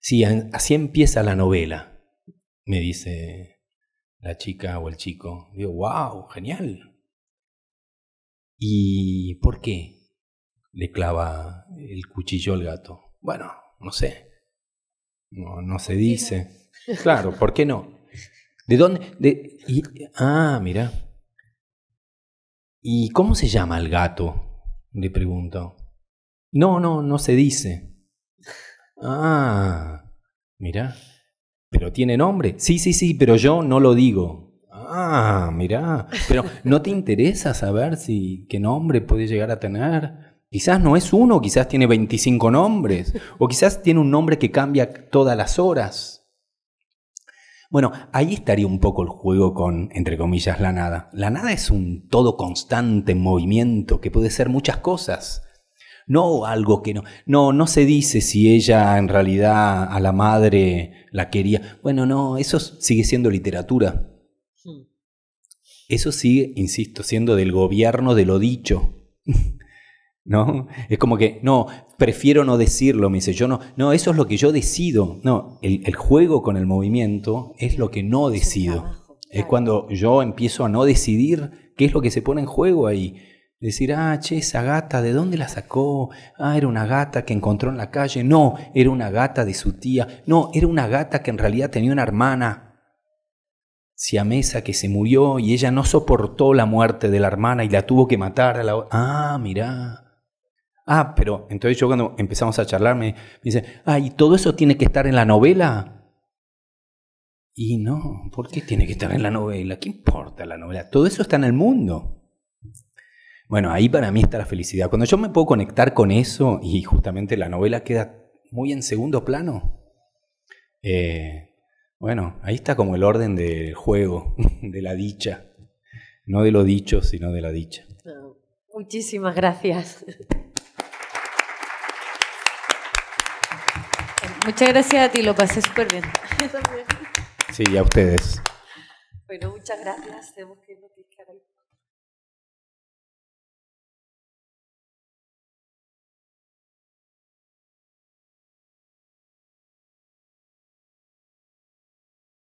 Sí, así empieza la novela, me dice la chica o el chico. Digo, wow, genial. ¿Y por qué le clava el cuchillo al gato? Bueno, no sé. no se dice. Claro, ¿por qué no? ¿De dónde? De, ah, mira. ¿Y cómo se llama el gato? Le pregunto. No, no, no se dice. Ah, mira. ¿Pero tiene nombre? Sí, sí, sí, pero yo no lo digo. Ah, mira. Pero ¿no te interesa saber si qué nombre puede llegar a tener? Quizás no es uno, quizás tiene 25 nombres, o quizás tiene un nombre que cambia todas las horas. Bueno, ahí estaría un poco el juego con, entre comillas, la nada. La nada es un todo constante en movimiento que puede ser muchas cosas. No algo que no. No, no se dice si ella en realidad a la madre la quería. Bueno, no, eso sigue siendo literatura. Hmm. Eso sigue, insisto, siendo del gobierno de lo dicho. ¿no? Es como que, no, prefiero no decirlo, me dice, yo no, no, eso es lo que yo decido. No, el, juego con el movimiento es lo que no decido. Es, cuando yo empiezo a no decidir qué es lo que se pone en juego ahí. Decir, ah, che, esa gata, ¿de dónde la sacó? Ah, era una gata que encontró en la calle. No, era una gata de su tía. No, era una gata que en realidad tenía una hermana Si mesa que se murió y ella no soportó la muerte de la hermana y la tuvo que matar a la... Ah, mirá. Ah, pero entonces yo cuando empezamos a charlar me, dicen, dice, ah, ¿y todo eso tiene que estar en la novela? Y no, ¿por qué tiene que estar en la novela? ¿Qué importa la novela? Todo eso está en el mundo. Bueno, ahí para mí está la felicidad. Cuando yo me puedo conectar con eso y justamente la novela queda muy en segundo plano, eh, bueno, ahí está como el orden del juego, de la dicha. No de lo dicho, sino de la dicha. Ah, muchísimas gracias. Muchas gracias a ti, lo pasé súper bien. Sí, a ustedes. Bueno, muchas gracias. Tenemos que